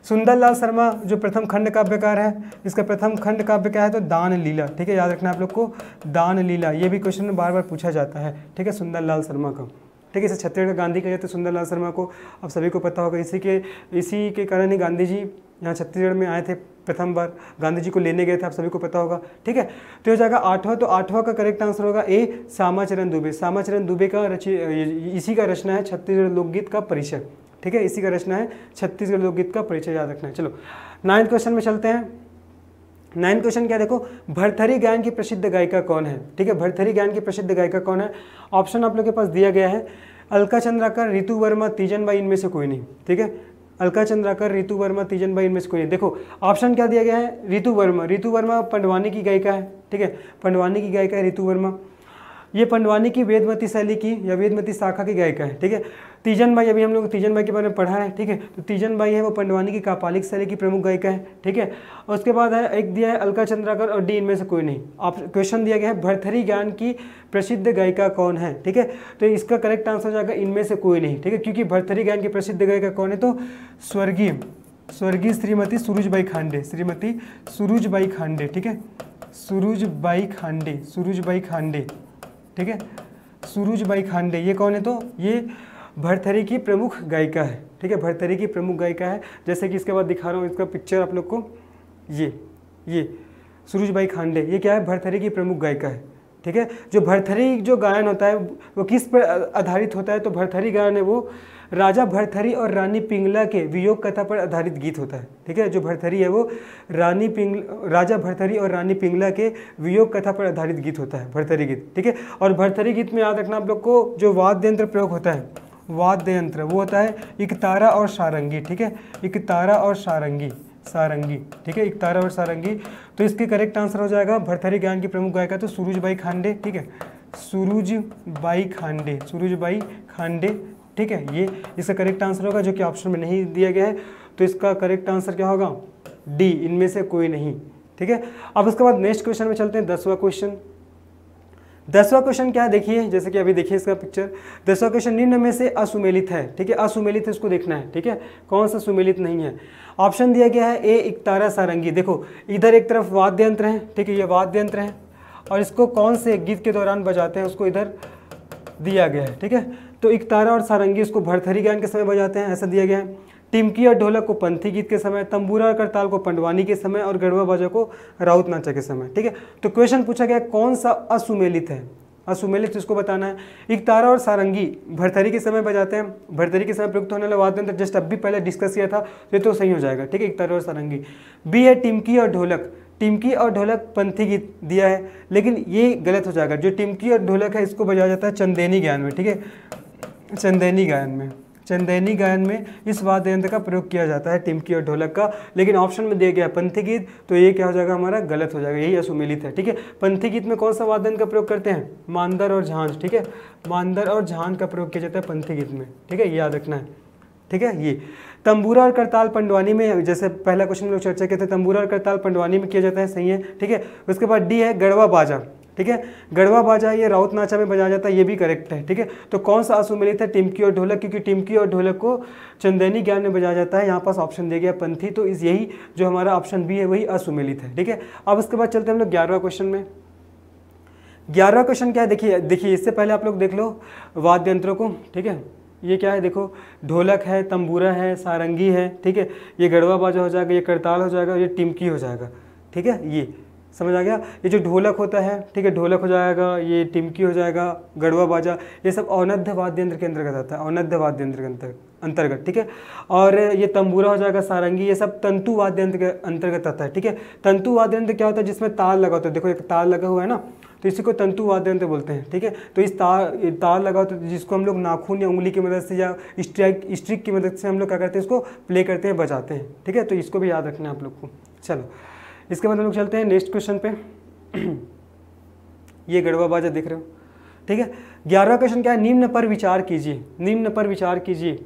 सुंदरलाल शर्मा जो प्रथम खंड काव्यकार है इसका प्रथम खंड काव्य क्या है तो दान लीला ठीक है याद रखना आप लोग को दान लीला ये भी क्वेश्चन बार बार पूछा जाता है ठीक है सुंदरलाल शर्मा का ठीक है इसे छत्तीसगढ़ गांधी कहा जाता है सुंदरलाल शर्मा को अब सभी को पता होगा इसी के इसी के कारण ही गांधी जी यहाँ छत्तीसगढ़ में आए थे प्रथम बार गांधी जी को लेने गए थे आप सभी को पता होगा ठीक है तो हो जाएगा आठवां तो आठवां का करेक्ट आंसर होगा ए सामाचरण दुबे सामाचरण दुबे का रची इसी का रचना है छत्तीसगढ़ लोकगीत का परिचय ठीक है इसी का रचना है छत्तीसगढ़ लोकगीत का परिचय याद रखना है चलो नाइन्थ क्वेश्चन में चलते हैं नाइन्थ क्वेश्चन क्या देखो भरथरी गायन की प्रसिद्ध गायिका कौन है ठीक है भरथरी गायन की प्रसिद्ध गायिका कौन है ऑप्शन आप लोग के पास दिया गया है अलका चंद्राकर रितु वर्मा तीजन भाई इनमें से कोई नहीं ठीक है अलका चंद्राकर रितु वर्मा तीजन भाई इनमें से कोई नहीं देखो ऑप्शन क्या दिया गया है रितु वर्मा रितु वर्मा पंडवानी की गायिका है ठीक है पंडवानी की गायिका है रितु वर्मा ये पंडवानी की वेदमती शैली की या वेदमती शाखा की गायिका है ठीक है तीजन भाई अभी हम लोग तीजन भाई के बारे में पढ़ा है ठीक है तो तीजन भाई है वो पंडवानी की कापालिक शैली की प्रमुख गायिका है ठीक है उसके बाद है एक दिया है अलका चंद्राकर और डी इनमें से कोई नहीं आप क्वेश्चन दिया गया है भरथरी ज्ञान की प्रसिद्ध गायिका कौन है ठीक है तो इसका करेक्ट आंसर जाएगा इनमें से कोई नहीं ठीक है क्योंकि भरथरी ज्ञान की प्रसिद्ध गायिका कौन है तो स्वर्गीय स्वर्गीय श्रीमती सूरजबाई खांडे श्रीमती सूरजबाई खांडे ठीक है सूरजबाई खांडे सूरजबाई खांडे ठीक है सूरजबाई खांडे ये कौन है तो ये भरथरी की प्रमुख गायिका है ठीक है भरथरी की प्रमुख गायिका है जैसे कि इसके बाद दिखा रहा हूँ इसका पिक्चर आप लोग को ये ये सूरज भाई खांडे ये क्या है भरथरी की प्रमुख गायिका है ठीक है जो भरथरी जो गायन होता है वो किस पर आधारित होता है तो भरथरी गायन है वो राजा भरथरी और रानी पिंगला के वियोग कथा पर आधारित गीत होता है ठीक है जो भरथरी है वो रानी पिंग राजा भरथरी और रानी पिंगला के वियोग कथा पर आधारित गीत होता है भरथरी गीत ठीक है और भरथरी गीत में याद रखना आप लोग को जो वाद्य यंत्र प्रयोग होता है वाद्य यंत्र वो होता है इकतारा और सारंगी ठीक है इकतारा और सारंगी सारंगी ठीक है इकतारा और सारंगी तो इसके करेक्ट आंसर हो जाएगा भरथरी गायन की प्रमुख गायिका तो सूरज बाई खांडे ठीक है सूरज बाई खांडे सूरज बाई खांडे ठीक है ये इसका करेक्ट आंसर होगा जो कि ऑप्शन में नहीं दिया गया है तो इसका करेक्ट आंसर क्या होगा डी इनमें से कोई नहीं ठीक है अब उसके बाद नेक्स्ट क्वेश्चन में चलते हैं दसवा क्वेश्चन दसवा क्वेश्चन क्या है देखिए जैसे कि अभी देखिए इसका पिक्चर दसवा क्वेश्चन निम्न में से असुमेलित है ठीक है असुमेलित इसको देखना है ठीक है कौन सा सुमेलित नहीं है ऑप्शन दिया गया है ए इकतारा सारंगी देखो इधर एक तरफ वाद्य यंत्र है ठीक है ये वाद्य यंत्र है और इसको कौन से गीत के दौरान बजाते हैं उसको इधर दिया गया है ठीक है तो इकतारा और सारंगी इसको भरथरी गायन के समय बजाते हैं ऐसा दिया गया है टिमकी और ढोलक को पंथी गीत के समय तंबूरा और करताल को पंडवानी के समय और गढ़वा बाजा को राउत नाचा के समय ठीक है तो क्वेश्चन पूछा गया कौन सा असुमेलित है असुमेलित जिसको बताना है इकतारा और सारंगी भरतरी के समय बजाते हैं भरतरी के समय प्रयुक्त होने वाला वाद्य यंत्र जस्ट अब भी पहले डिस्कस किया था तो ये तो सही हो जाएगा ठीक है इकतारा और सारंगी बी है टिमकी और ढोलक टिमकी और ढोलक पंथी गीत दिया है लेकिन ये गलत हो जाएगा जो टिमकी और ढोलक है इसको बजाया जाता है चंदेनी गायन में ठीक है चंदेनी गायन में चंदैनी गायन में इस वाद्य यंत्र का प्रयोग किया जाता है टिमकी और ढोलक का लेकिन ऑप्शन में दिया गया पंथी गीत तो ये क्या हो जाएगा हमारा गलत हो जाएगा यही असुमिलित है ठीक है पंथी गीत में कौन सा वाद्य यंत्र का प्रयोग करते हैं मांदर और झांझ ठीक है मांदर और झांझ का प्रयोग किया जाता है पंथी गीत में ठीक है याद रखना है ठीक है ये तंबूरा और करताल पंडवानी में जैसे पहला क्वेश्चन में लोग चर्चा किए थे तंबूरा और करताल पंडवानी में किया जाता है सही है ठीक है उसके बाद डी है गड़वा बाजा ठीक है गढ़वा बाजा ये राउत नाचा में बजाया जाता है ये भी करेक्ट है ठीक है तो कौन सा आंसू है टिमकी और ढोलक क्योंकि टिमकी और ढोलक को चंदैनी ज्ञान में बजाया जाता है यहाँ पास ऑप्शन दिया गया पंथी तो इस यही जो हमारा ऑप्शन बी है वही असुमिलित है ठीक है अब उसके बाद चलते हैं हम लोग ग्यारहवा क्वेश्चन में ग्यारहवा क्वेश्चन क्या है देखिए देखिए इससे पहले आप लोग देख लो वाद्य यंत्रों को ठीक है ये क्या है देखो ढोलक है तंबूरा है सारंगी है ठीक है ये गढ़वा बाजा हो जाएगा ये करताल हो जाएगा ये टिमकी हो जाएगा ठीक है ये समझ आ गया ये जो ढोलक होता है ठीक है ढोलक हो जाएगा ये टिमकी हो जाएगा गड़वा बाजा ये सब औनध्य वाद्य यंत्र के अंतर्गत आता है औनध्य वाद्य यंत्र के अंतर्गत अंतर्गत ठीक है और ये तंबूरा हो जाएगा सारंगी ये सब तंतु वाद्य यंत्र के अंतर्गत आता है ठीक है तंतु वाद्य यंत्र क्या होता है जिसमें तार लगा होता है देखो एक तार लगा हुआ है ना तो इसी को तंतु वाद्य यंत्र बोलते हैं ठीक है तो इस तार तार लगा होता है जिसको हम लोग नाखून या उंगली की मदद से या स्ट्राइक स्ट्रिक की मदद से हम लोग क्या करते हैं इसको प्ले करते हैं बजाते हैं ठीक है तो इसको भी याद रखना है आप लोग को चलो इसके बाद हम लोग चलते हैं नेक्स्ट क्वेश्चन पे ये गड़बा बाजा देख रहे हो ठीक है ग्यारहवा क्वेश्चन क्या है निम्न पर विचार कीजिए निम्न पर विचार कीजिए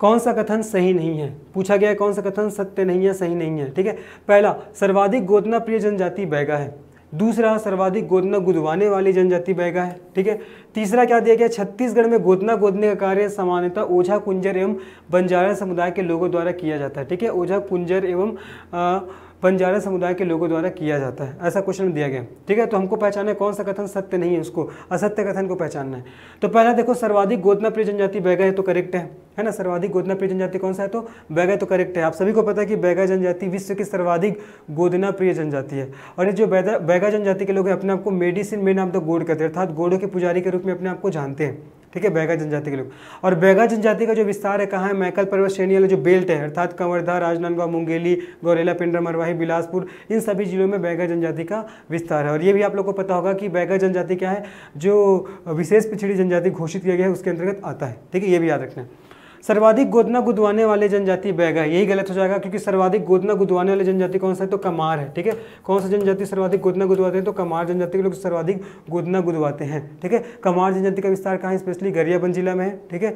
कौन सा कथन सही नहीं है पूछा गया है कौन सा कथन सत्य नहीं है सही नहीं है ठीक है पहला सर्वाधिक गोदना प्रिय जनजाति बैगा है दूसरा सर्वाधिक गोदना गुदवाने वाली जनजाति बैगा है ठीक है तीसरा क्या दिया गया छत्तीसगढ़ में गोदना गोदने का कार्य सामान्यतः ओझा कुंजर एवं बंजारा समुदाय के लोगों द्वारा किया जाता है ठीक है ओझा कुंजर एवं आ, बंजारा समुदाय के लोगों द्वारा किया जाता है ऐसा क्वेश्चन दिया गया ठीक है तो हमको पहचानना है कौन सा कथन सत्य नहीं है उसको असत्य कथन को पहचानना है तो पहला देखो सर्वाधिक गोदना प्रिय जनजाति बैगा है तो करेक्ट है है ना सर्वाधिक गोदना प्रिय जनजाति कौन सा है तो बैगा तो करेक्ट है आप सभी को पता है कि बैगा जनजाति विश्व की सर्वाधिक गोदना प्रिय जनजाति है और ये जो बैगा जनजाति के लोग हैं अपने आपको मेडिसिन मेन ऑफ तो द गोड कहते हैं अर्थात गोड़ों के पुजारी के रूप में अपने आपको जानते हैं ठीक है बैगा जनजाति के लोग और बैगा जनजाति का जो विस्तार है कहाँ है मैकल पर्वत श्रेणी वाले जो बेल्ट है अर्थात कंवर्धा राजनांदगांव मुंगेली गौरेला पिंडर मरवाही बिलासपुर इन सभी जिलों में बैगा जनजाति का विस्तार है और ये भी आप लोग को पता होगा कि बैगा जनजाति क्या है जो विशेष पिछड़ी जनजाति घोषित किया गया है उसके अंतर्गत आता है ठीक है ये भी याद रखना है सर्वाधिक गोदना गुदवाने वाले जनजाति बैगा यही गलत हो जाएगा क्योंकि सर्वाधिक गोदना गुदवाने वाले जनजाति कौन सा है तो कमार है ठीक है कौन सा जनजाति सर्वाधिक गोदना गुदवाते हैं तो कमार जनजाति के लोग सर्वाधिक गोदना गुदवाते हैं ठीक है कमार जनजाति का विस्तार कहाँ है स्पेशली गरियाबंद जिला में है ठीक है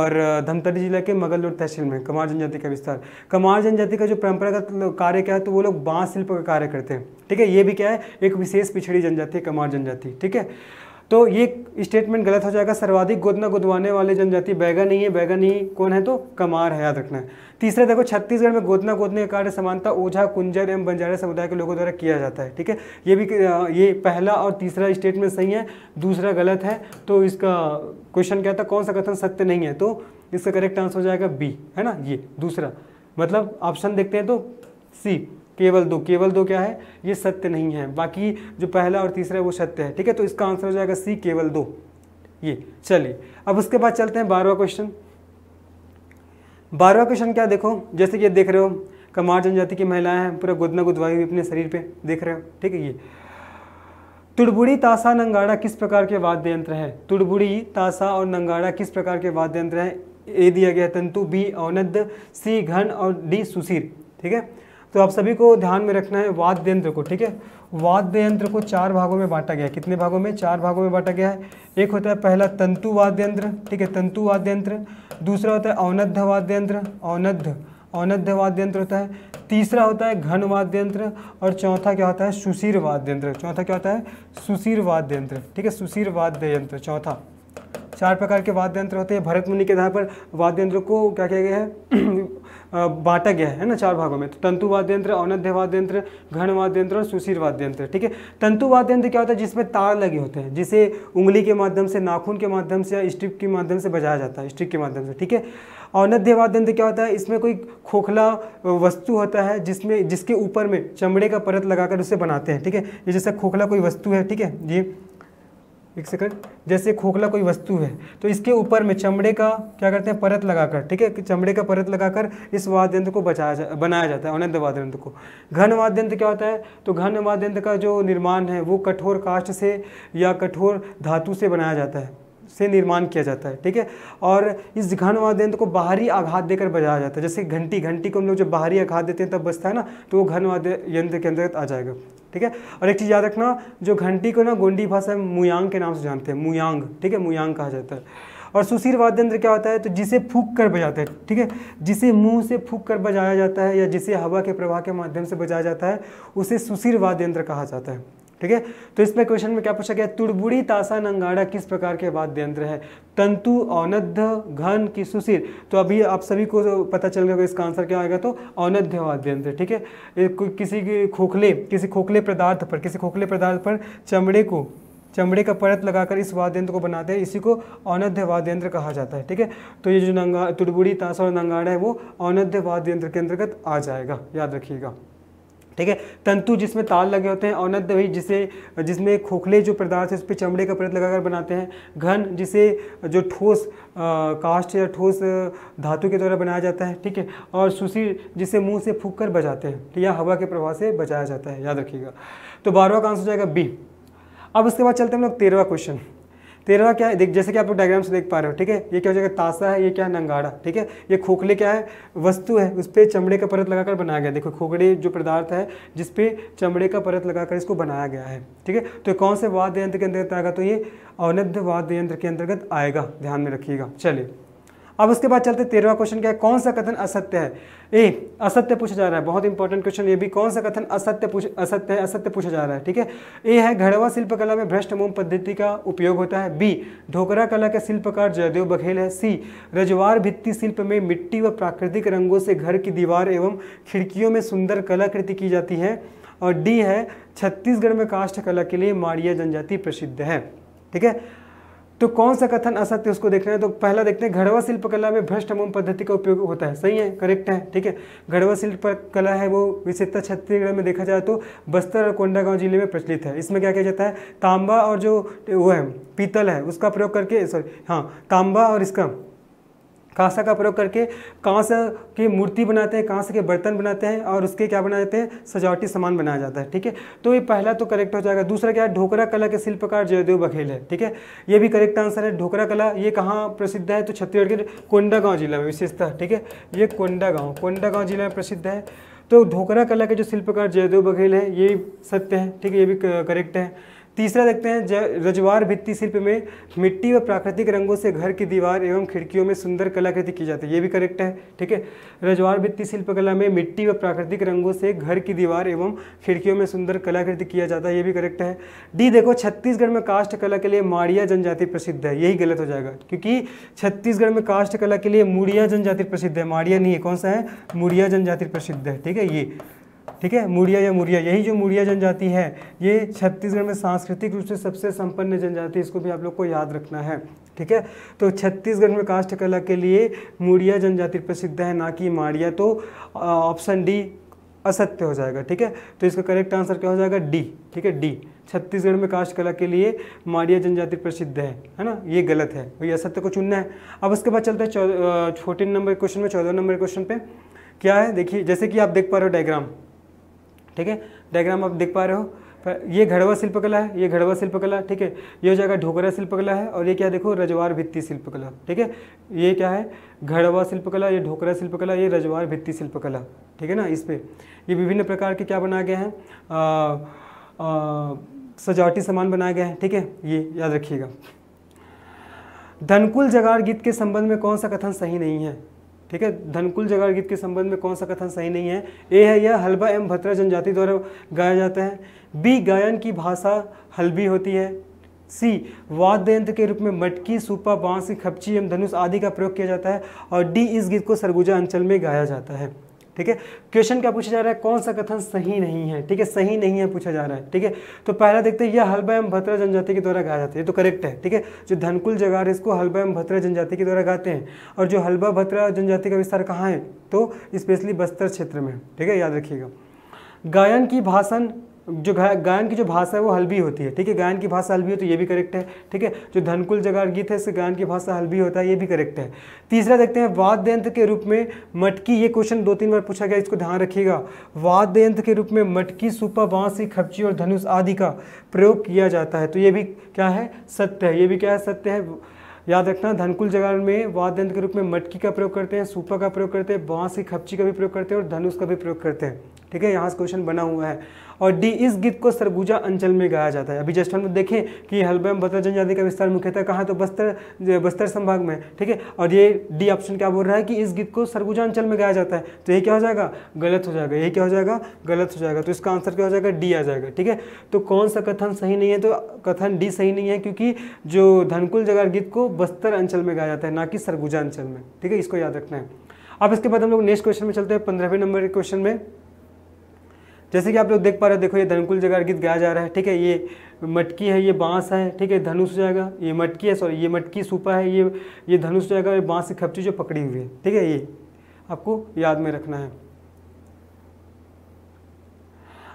और धमतरी जिला के मगलोर तहसील में कमार जनजाति का विस्तार कमार जनजाति का जो परंपरागत कार्य क्या है तो वो लोग बांस शिल्प का कार्य करते हैं ठीक है ये भी क्या है एक विशेष पिछड़ी जनजाति है कमार जनजाति ठीक है तो ये स्टेटमेंट गलत हो जाएगा सर्वाधिक गोदना गोदवाने वाले जनजाति बैगा नहीं है बैगा नहीं कौन है तो कमार है याद रखना है तीसरा देखो छत्तीसगढ़ में गोदना गोदने का कार्य समानता ओझा कुंजर एवं बंजारा समुदाय के लोगों द्वारा किया जाता है ठीक है ये भी ये पहला और तीसरा स्टेटमेंट सही है दूसरा गलत है तो इसका क्वेश्चन क्या था कौन सा कथन सत्य नहीं है तो इसका करेक्ट आंसर हो जाएगा बी है ना ये दूसरा मतलब ऑप्शन देखते हैं तो सी केवल दो केवल दो क्या है ये सत्य नहीं है बाकी जो पहला और तीसरा है वो सत्य है ठीक है तो इसका आंसर हो जाएगा सी केवल दो ये चलिए अब उसके बाद चलते हैं बारहवा क्वेश्चन बारहवा क्वेश्चन क्या देखो जैसे कि देख रहे हो कमार जनजाति की महिलाएं हैं पूरा गुदना गुदवाई हुई अपने शरीर पे देख रहे हो ठीक है ये तुड़बुड़ी तासा नंगाड़ा किस प्रकार के वाद्य यंत्र हैं तुड़बुड़ी तासा और नंगाड़ा किस प्रकार के वाद्य यंत्र हैं ए दिया गया तंतु बी औनद सी घन और डी सुशीर ठीक है तो आप सभी को ध्यान में रखना है वाद्य यंत्र को ठीक है वाद्य यंत्र को चार भागों में बांटा गया है कितने भागों में चार भागों में बांटा गया है एक होता है पहला तंतु वाद्य यंत्र ठीक है तंतु वाद्य यंत्र दूसरा होता है औनद्ध वाद्य यंत्र औनद्ध औनद्ध वाद्य यंत्र होता है तीसरा होता है घन वाद्य यंत्र और चौथा क्या होता है सुशीर वाद्य यंत्र चौथा क्या होता है सुशीर वाद्य यंत्र ठीक है सुशीर वाद्य यंत्र चौथा चार प्रकार के वाद्य यंत्र होते हैं भरत मुनि के आधार पर वाद्य यंत्र को क्या किया गया है <clears throat> बांटा गया है ना चार भागों में तो तंतु वाद्यंत्र यंत्र अनध्य वाद्य यंत्र घन वाद्य यंत्र और सुशीर वाद्य यंत्र ठीक है तंतु यंत्र क्या होता है जिसमें तार लगे होते हैं जिसे उंगली के माध्यम से नाखून के माध्यम से या स्ट्रिप के माध्यम से बजाया जाता है स्ट्रिप के माध्यम से ठीक है औनध्य वाद्य यंत्र क्या होता है इसमें कोई खोखला वस्तु होता है जिसमें जिसके ऊपर में चमड़े का परत लगाकर उसे बनाते हैं ठीक है ये जैसा खोखला कोई वस्तु है ठीक है जी एक सेकंड जैसे खोखला कोई वस्तु है तो इसके ऊपर में चमड़े का क्या करते हैं परत लगाकर ठीक है चमड़े का परत लगाकर इस वाद्य यंत्र को बचाया जा बनाया जाता है अनंत वाद्य यंत्र को घन वाद्य यंत्र क्या होता है तो घन वाद्य यंत्र का जो निर्माण है वो कठोर काष्ट से या कठोर धातु से बनाया जाता है से निर्माण किया जाता है ठीक है और इस घन यंत्र को बाहरी आघात देकर बजाया जाता है जैसे घंटी घंटी को हम लोग जब बाहरी आघात देते हैं तब बजता है ना तो वो घन वाद्य यंत्र के अंतर्गत आ जाएगा ठीक है और एक चीज़ याद रखना जो घंटी को ना गोंडी भाषा में मुयांग के नाम से जानते हैं मुयांग ठीक है मुयांग कहा जाता है और सुशीर वाद्य यंत्र क्या होता है तो जिसे फूक कर बजाते हैं ठीक है जिसे मुंह से फूक कर बजाया जाता है या जिसे हवा के प्रवाह के माध्यम से बजाया जाता है उसे सुशीर वाद्य यंत्र कहा जाता है ठीक है तो इसमें क्वेश्चन में क्या पूछा गया तुड़बुड़ी तासा नंगाड़ा किस प्रकार के वाद्य यंत्र है तंतु औनध्य घन की सुशीर तो अभी आप सभी को पता चल गया इसका आंसर क्या आएगा तो औनध्य वाद्य यंत्र ठीक है किसी के खोखले किसी खोखले पदार्थ पर किसी खोखले पदार्थ पर चमड़े को चमड़े का परत लगाकर इस वाद्य यंत्र को बनाते हैं इसी को औनध्य वाद्य यंत्र कहा जाता है ठीक है तो ये जो नंगा तुड़बुड़ी तासा और नंगाड़ा है वो औनध्य वाद्य यंत्र के अंतर्गत आ जाएगा याद रखिएगा ठीक है तंतु जिसमें ताल लगे होते हैं औनद भी जिसे जिसमें खोखले जो पदार्थ है उस पर चमड़े का परत लगाकर बनाते हैं घन जिसे जो ठोस कास्ट या ठोस धातु के द्वारा बनाया जाता है ठीक है और सुशील जिसे मुंह से फूक कर बजाते हैं या हवा के प्रभाव से बचाया जाता है याद रखिएगा तो बारहवा का आंसर हो जाएगा बी अब उसके बाद चलते हैं हम लोग तेरहवा क्वेश्चन तेरहवा क्या है देख जैसे कि आप लोग डायग्राम से देख पा रहे हो ठीक है ये क्या हो जाएगा तासा है ये क्या है नंगाड़ा ठीक है ये खोखले क्या है वस्तु है उस पर चमड़े का परत लगाकर बनाया गया देखो खोखड़े जो पदार्थ है जिसपे चमड़े का परत लगाकर इसको बनाया गया है ठीक है तो कौन से वाद्य यंत्र के अंतर्गत आएगा तो ये अवनद्य वाद्य यंत्र के अंतर्गत आएगा ध्यान में रखिएगा चलिए अब उसके बाद चलते तेरहवा क्वेश्चन क्या है कौन सा कथन असत्य है ए असत्य पूछा जा रहा है बहुत इंपॉर्टेंट क्वेश्चन ये भी कौन सा कथन असत्य पूछ असत्य है असत्य पूछा जा रहा है ठीक है ए है घड़वा शिल्पकला में भ्रष्ट मोम पद्धति का उपयोग होता है बी ढोकरा कला के शिल्पकार जयदेव बघेल है सी रजवार भित्ति शिल्प में मिट्टी व प्राकृतिक रंगों से घर की दीवार एवं खिड़कियों में सुंदर कलाकृति की जाती है और डी है छत्तीसगढ़ में काष्ठ कला के लिए माड़िया जनजाति प्रसिद्ध है ठीक है तो कौन सा कथन असत्य उसको देखना है तो पहला देखते हैं घड़वा शिल्पकला में भ्रष्ट मोम पद्धति का उपयोग होता है सही है करेक्ट है ठीक है घड़वा शिल्पकला है वो विशेषता छत्तीसगढ़ में देखा जाए तो बस्तर और कोंडागांव जिले में प्रचलित है इसमें क्या किया जाता है तांबा और जो वो है पीतल है उसका प्रयोग करके सॉरी हाँ तांबा और इसका कांसा का प्रयोग करके कांस की मूर्ति बनाते हैं कांस के बर्तन बनाते हैं और उसके क्या बनाए जाते हैं सजावटी सामान बनाया जाता है ठीक है तो ये पहला तो करेक्ट हो जाएगा दूसरा क्या है ढोकरा कला के शिल्पकार जयदेव बघेल है ठीक है ये भी करेक्ट आंसर है ढोकरा कला ये कहाँ प्रसिद्ध है तो छत्तीसगढ़ के कोंडागांव जिला में विशेषतः ठीक है ये कोंडागांव कोंडागांव जिला में प्रसिद्ध है तो ढोकरा कला के जो शिल्पकार जयदेव बघेल है ये सत्य है ठीक है ये भी करेक्ट है तीसरा देखते हैं रजवार भित्ति शिल्प में मिट्टी व प्राकृतिक रंगों से घर की दीवार एवं खिड़कियों में सुंदर कलाकृति की जाती है ये भी करेक्ट है ठीक है रजवार भित्ति शिल्प कला में मिट्टी व प्राकृतिक रंगों से घर की दीवार एवं खिड़कियों में सुंदर कलाकृति किया जाता है ये भी करेक्ट है डी देखो छत्तीसगढ़ में काष्ठ कला के लिए माड़िया जनजाति प्रसिद्ध है यही गलत हो जाएगा क्योंकि छत्तीसगढ़ में काष्ठ कला के लिए मुड़िया जनजाति प्रसिद्ध है माड़िया नहीं है कौन सा है मुड़िया जनजाति प्रसिद्ध है ठीक है ये ठीक है मुड़िया या मुड़िया यही जो मुड़िया जनजाति है ये छत्तीसगढ़ में सांस्कृतिक रूप से सबसे संपन्न जनजाति इसको भी आप लोग को याद रखना है ठीक है तो छत्तीसगढ़ में काष्ठ कला के लिए मुड़िया जनजाति प्रसिद्ध है ना कि माड़िया तो ऑप्शन डी असत्य हो जाएगा ठीक है तो इसका करेक्ट आंसर क्या हो जाएगा डी ठीक है डी छत्तीसगढ़ में काष्ठ कला के लिए माड़िया जनजाति प्रसिद्ध है है ना ये गलत है वही असत्य को चुनना है अब उसके बाद चलते हैं छोटे नंबर क्वेश्चन में चौदह नंबर क्वेश्चन पे क्या है देखिए जैसे कि आप देख पा रहे हो डायग्राम ठीक है डायग्राम आप देख पा रहे हो ये घड़वा शिल्पकला है ये घड़वा शिल्पकला ठीक है ये हो जाएगा ढोकरा शिल्पकला है और ये क्या देखो रजवार भित्ति शिल्पकला ठीक है ये क्या है घड़वा शिल्पकला ये ढोकरा शिल्पकला ये रजवार भित्ति शिल्पकला ठीक है ना इस पर ये विभिन्न प्रकार के क्या बनाए गए हैं सजावटी सामान बनाए गए हैं ठीक है ये याद रखिएगा धनकुल जगार गीत के संबंध में कौन सा कथन सही नहीं है ठीक है धनकुल गीत के संबंध में कौन सा कथन सही नहीं है ए है यह हलबा एवं भत्रा जनजाति द्वारा गाया जाता है बी गायन की भाषा हल्बी होती है सी वाद्य यंत्र के रूप में मटकी सूपा बांस खपची एवं धनुष आदि का प्रयोग किया जाता है और डी इस गीत को सरगुजा अंचल में गाया जाता है ठीक है क्वेश्चन क्या पूछा जा रहा है कौन सा कथन सही नहीं है ठीक है सही नहीं है पूछा जा रहा है ठीक है तो पहला देखते हैं यह हल्बा एम भद्रा जनजाति के द्वारा गाया जाता है ये तो करेक्ट है ठीक है जो धनकुल जगार इसको हलबा एवं भद्रा जनजाति के द्वारा गाते हैं और जो हलबा भद्रा जनजाति का विस्तार कहाँ है तो स्पेशली बस्तर क्षेत्र में ठीक है याद रखिएगा गायन की भाषण जो गायन की जो भाषा है वो हल्बी होती है ठीक है गायन की भाषा हल्बी हो तो ये भी करेक्ट है ठीक है जो धनकुल जगार गीत है इससे गायन की भाषा हल्बी होता है ये भी करेक्ट है तीसरा देखते हैं वाद्य यंत्र के रूप में मटकी ये क्वेश्चन दो तीन बार पूछा गया इसको ध्यान रखिएगा वाद्य यंत्र के रूप में मटकी सुपा बांसी खपची और धनुष आदि का प्रयोग किया जाता है तो ये भी क्या है सत्य है ये भी क्या है सत्य है याद रखना धनकुल जगार में वाद्य यंत्र के रूप में मटकी का प्रयोग करते हैं सूपा का प्रयोग करते हैं बांस की खपची का भी प्रयोग करते हैं और धनुष का भी प्रयोग करते हैं ठीक है यहाँ से क्वेश्चन बना हुआ है और डी इस गीत को सरगुजा अंचल में गाया जाता है अभी जस्ट हम देखें कि हलबा बस्तर जनजाति का विस्तार मुख्यतः कहाँ तो बस्तर बस्तर संभाग में ठीक है और ये डी ऑप्शन क्या बोल रहा है कि इस गीत को सरगुजा अंचल में गाया जाता है तो ये क्या हो जाएगा गलत हो जाएगा ये क्या हो जाएगा गलत हो जाएगा तो इसका आंसर क्या हो जाएगा डी आ जाएगा ठीक है तो कौन सा कथन सही नहीं है तो कथन डी सही नहीं है क्योंकि जो धनकुल जगार गीत को बस्तर अंचल में गाया जाता है ना कि सरगुजा अंचल में ठीक है इसको याद रखना है अब इसके बाद हम लोग नेक्स्ट क्वेश्चन में चलते हैं पंद्रहवें नंबर के क्वेश्चन में जैसे कि आप लोग देख पा रहे हो देखो ये धनकुल जगह गीत गाया जा रहा है ठीक है ये मटकी है ये बांस है ठीक है धनुष जाएगा ये मटकी है सॉरी ये मटकी सूपा है ये ये धनुष जाएगा ये बांस की खपची जो पकड़ी हुई है ठीक है ये आपको याद में रखना है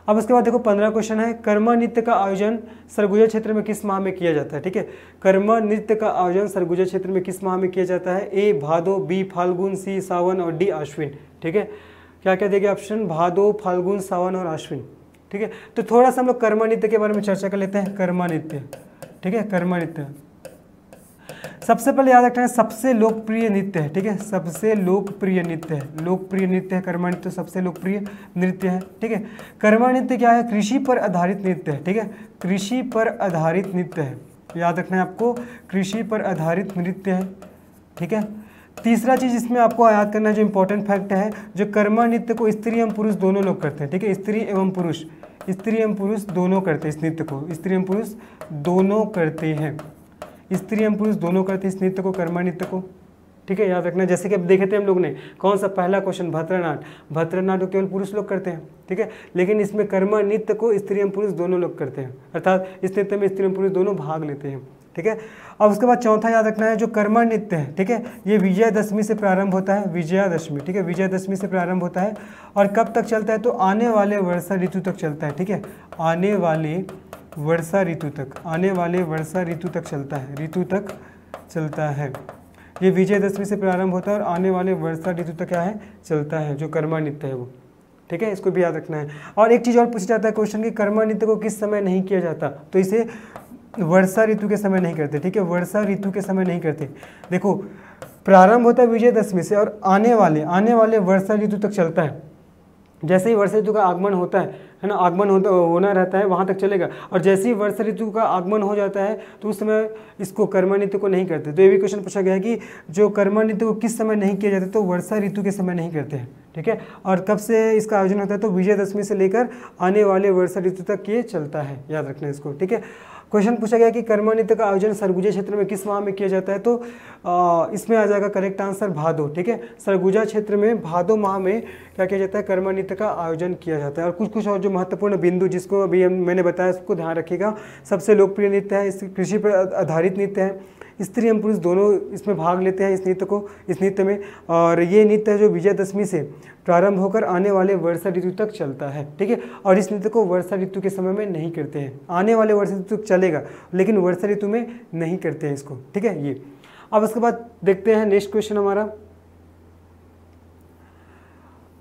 अब उसके बाद देखो पंद्रह क्वेश्चन है कर्मा नृत्य का आयोजन सरगुजा क्षेत्र में किस माह में किया जाता है ठीक है कर्मा नृत्य का आयोजन सरगुजा क्षेत्र में किस माह में किया जाता है ए भादो बी फाल्गुन सी सावन और डी अश्विन ठीक है क्या क्या देंगे ऑप्शन भादो फाल्गुन सावन और अश्विन ठीक है तो थोड़ा सा हम लोग कर्मानित्य के बारे में चर्चा कर लेते हैं कर्मानित्य ठीक है कर्मानित्य सबसे पहले याद रखना है सबसे लोकप्रिय नृत्य है ठीक है सबसे लोकप्रिय नृत्य है लोकप्रिय नृत्य है कर्मा नृत्य सबसे लोकप्रिय नृत्य है ठीक है कर्मा नृत्य क्या है कृषि पर आधारित नृत्य है ठीक है कृषि पर आधारित नृत्य है याद रखना है आपको कृषि पर आधारित नृत्य है ठीक है तीसरा चीज़ इसमें आपको याद करना जो इंपॉर्टेंट फैक्ट है जो कर्मा नृत्य को स्त्री एवं पुरुष दोनों लोग करते हैं ठीक है स्त्री एवं पुरुष स्त्री एवं पुरुष दोनों करते हैं इस नृत्य को स्त्री एवं पुरुष दोनों करते हैं स्त्री एवं पुरुष दोनों करते हैं इस नृत्य को कर्मा नृत्य को ठीक है याद रखना जैसे कि अब देखे थे हम लोग ने कौन सा पहला क्वेश्चन भद्रनाट भद्रनाट को तो केवल पुरुष लोग करते हैं ठीक है लेकिन इसमें कर्मा नृत्य को स्त्री एवं पुरुष दोनों लोग करते हैं अर्थात इस नृत्य में स्त्री एवं पुरुष दोनों भाग लेते हैं ठीक है अब उसके बाद चौथा याद रखना है जो कर्मा नृत्य है ठीक है ये विजयादशमी से प्रारंभ होता है विजयादशमी ठीक है विजयादशमी से प्रारंभ होता है और कब तक चलता है तो आने वाले वर्षा ऋतु तक चलता है ठीक है आने वाले वर्षा ऋतु तक आने वाले वर्षा ऋतु तक चलता है ऋतु तक चलता है ये विजयादशमी से प्रारंभ होता है और आने वाले वर्षा ऋतु तक क्या है चलता है जो कर्मा नृत्य है वो ठीक है इसको भी याद रखना है और एक चीज़ और पूछा जाता है क्वेश्चन कि कर्मा नृत्य को किस समय नहीं किया जाता तो इसे वर्षा ऋतु के समय नहीं करते ठीक है वर्षा ऋतु के समय नहीं करते देखो प्रारंभ होता है विजयदशमी से और आने वाले आने वाले वर्षा ऋतु तक चलता है जैसे ही वर्षा ऋतु का आगमन होता है है ना आगमन होता होना रहता है वहाँ तक चलेगा और जैसे ही वर्षा ऋतु का आगमन हो जाता है तो उस समय इसको कर्मा को नहीं करते तो ये भी क्वेश्चन पूछा गया है कि जो कर्मा को किस समय नहीं किया जाता तो वर्षा ऋतु के समय नहीं करते हैं ठीक है और कब से इसका आयोजन होता है तो विजयदशमी से लेकर आने वाले वर्षा ऋतु तक ये चलता है याद रखना इसको ठीक है क्वेश्चन पूछा गया कि कर्मा नृत्य का आयोजन सरगुजा क्षेत्र में किस माह में किया जाता है तो आ, इसमें आ जाएगा करेक्ट आंसर भादो ठीक है सरगुजा क्षेत्र में भादो माह में क्या किया जाता है कर्मा नृत्य का आयोजन किया जाता है और कुछ कुछ और जो महत्वपूर्ण बिंदु जिसको अभी मैंने बताया उसको ध्यान रखिएगा सबसे लोकप्रिय नृत्य है इस कृषि पर आधारित नृत्य है स्त्री एवं पुरुष दोनों इसमें भाग लेते हैं इस नृत्य को इस नृत्य में और ये नृत्य है जो विजयदशमी से प्रारंभ होकर आने वाले वर्षा ऋतु तक चलता है ठीक है और इस नृत्य को वर्षा ऋतु के समय में नहीं करते हैं आने वाले वर्षा ऋतु चलेगा लेकिन वर्षा ऋतु में नहीं करते हैं इसको ठीक है ये अब उसके बाद देखते हैं नेक्स्ट क्वेश्चन हमारा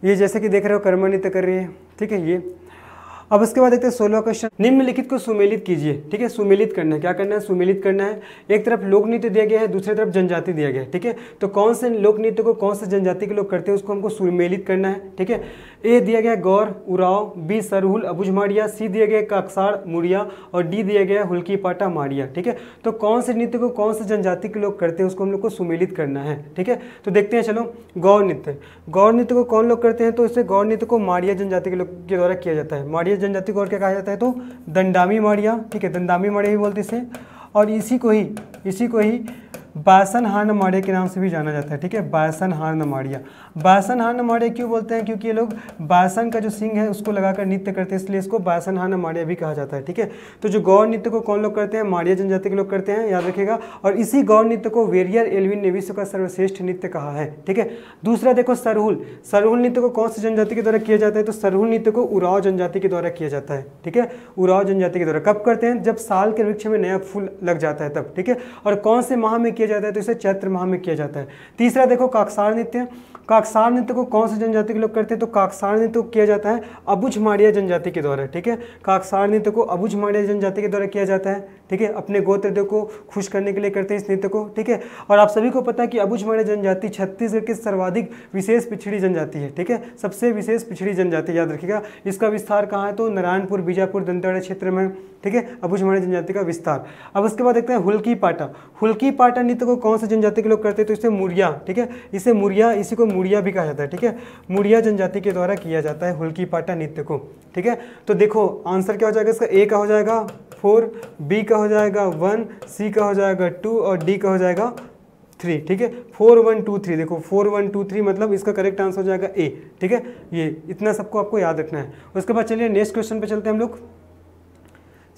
ये जैसे कि देख रहे हो कर्मा नृत्य कर रही है ठीक है ये अब इसके बाद देखते हैं सोलह क्वेश्चन निम्नलिखित को सुमेलित कीजिए ठीक है सुमेलित करना है क्या करना है सुमेलित करना है एक तरफ लोक नृत्य दिया गया है दूसरी तरफ जनजाति दिया गया है ठीक है तो कौन से लोक नृत्य को कौन से जनजाति के लोग करते हैं उसको हमको सुमेलित करना है ठीक है ए दिया गया गौर उराव बी सरहुल अबुझ मारिया सी दिया गया काकसाड़ मुड़िया और डी दिया गया हुल्की पाटा मारिया ठीक है तो कौन से नृत्य को कौन से जनजाति के लोग करते हैं उसको हम लोग को सुमेलित करना है ठीक है तो देखते हैं चलो गौर नृत्य गौर नृत्य को कौन लोग करते हैं तो इसे गौर नृत्य को मारिया जनजाति के लोग के द्वारा किया जाता है मारिया जनजाति को और क्या कहा जाता है तो दंडामी मारिया ठीक है दंडामी मारिया भी बोलते इसे और इसी को ही इसी को ही बासन हार मौर्य के नाम से भी जाना जाता है ठीक है बासन हार मौर्य बासन हार मौर्य क्यों बोलते हैं क्योंकि ये लोग बासन का जो सिंह है उसको लगाकर नृत्य करते हैं इसलिए इसको बासन हार मौर्य भी कहा जाता है ठीक है तो जो गौर नृत्य को कौन लोग करते हैं मौर्य जनजाति के लोग करते हैं याद रखेगा और इसी गौर नृत्य को वेरियर एलविन ने विश्व का सर्वश्रेष्ठ नृत्य कहा है ठीक है दूसरा देखो सरहुल सरहुल नृत्य को कौन से जनजाति के द्वारा किया जाता है तो सरहुल नृत्य को उराव जनजाति के द्वारा किया जाता है ठीक है उराव जनजाति के द्वारा कब करते हैं जब साल के वृक्ष में नया फूल लग जाता है तब ठीक है और कौन से माह में किया किया जाता है तो इसे चैत्र माह में किया जाता है तीसरा देखो काकसार नृत्य काकसार नृत्य को कौन से जनजाति के लोग करते हैं तो काकसार नृत्य को किया जाता है अबुझ माड़िया जनजाति के द्वारा ठीक है काकसार नृत्य को अबुझ माड़िया जनजाति के द्वारा किया जाता है ठीक है अपने गोत्रदेव को खुश करने के लिए करते हैं इस नृत्य को ठीक है और आप सभी को पता है कि अबुझ माड़िया जनजाति छत्तीसगढ़ की सर्वाधिक विशेष पिछड़ी जनजाति है ठीक है सबसे विशेष पिछड़ी जनजाति याद रखिएगा इसका विस्तार कहाँ है तो नारायणपुर बीजापुर दंतेवाड़ा क्षेत्र में ठीक है अबुझ माड़िया जनजाति का विस्तार अब उसके बाद देखते हैं हुल्की पाटा हुल्की पाटा नृत्य को कौन से जनजाति के लोग करते हैं तो इसे मुरिया ठीक है इसे मुरिया इसी को मुड़िया भी कहा जाता है ठीक है मुड़िया जनजाति के द्वारा किया जाता है हुल्की पाटा नृत्य को ठीक है तो देखो आंसर क्या हो जाएगा इसका ए का हो जाएगा फोर बी का हो जाएगा वन सी का हो जाएगा टू और डी का हो जाएगा थ्री ठीक है फोर वन टू थ्री देखो फोर वन टू थ्री मतलब इसका करेक्ट आंसर हो जाएगा ए ठीक है ये इतना सबको आपको याद रखना है उसके बाद चलिए नेक्स्ट क्वेश्चन पे चलते हैं हम लोग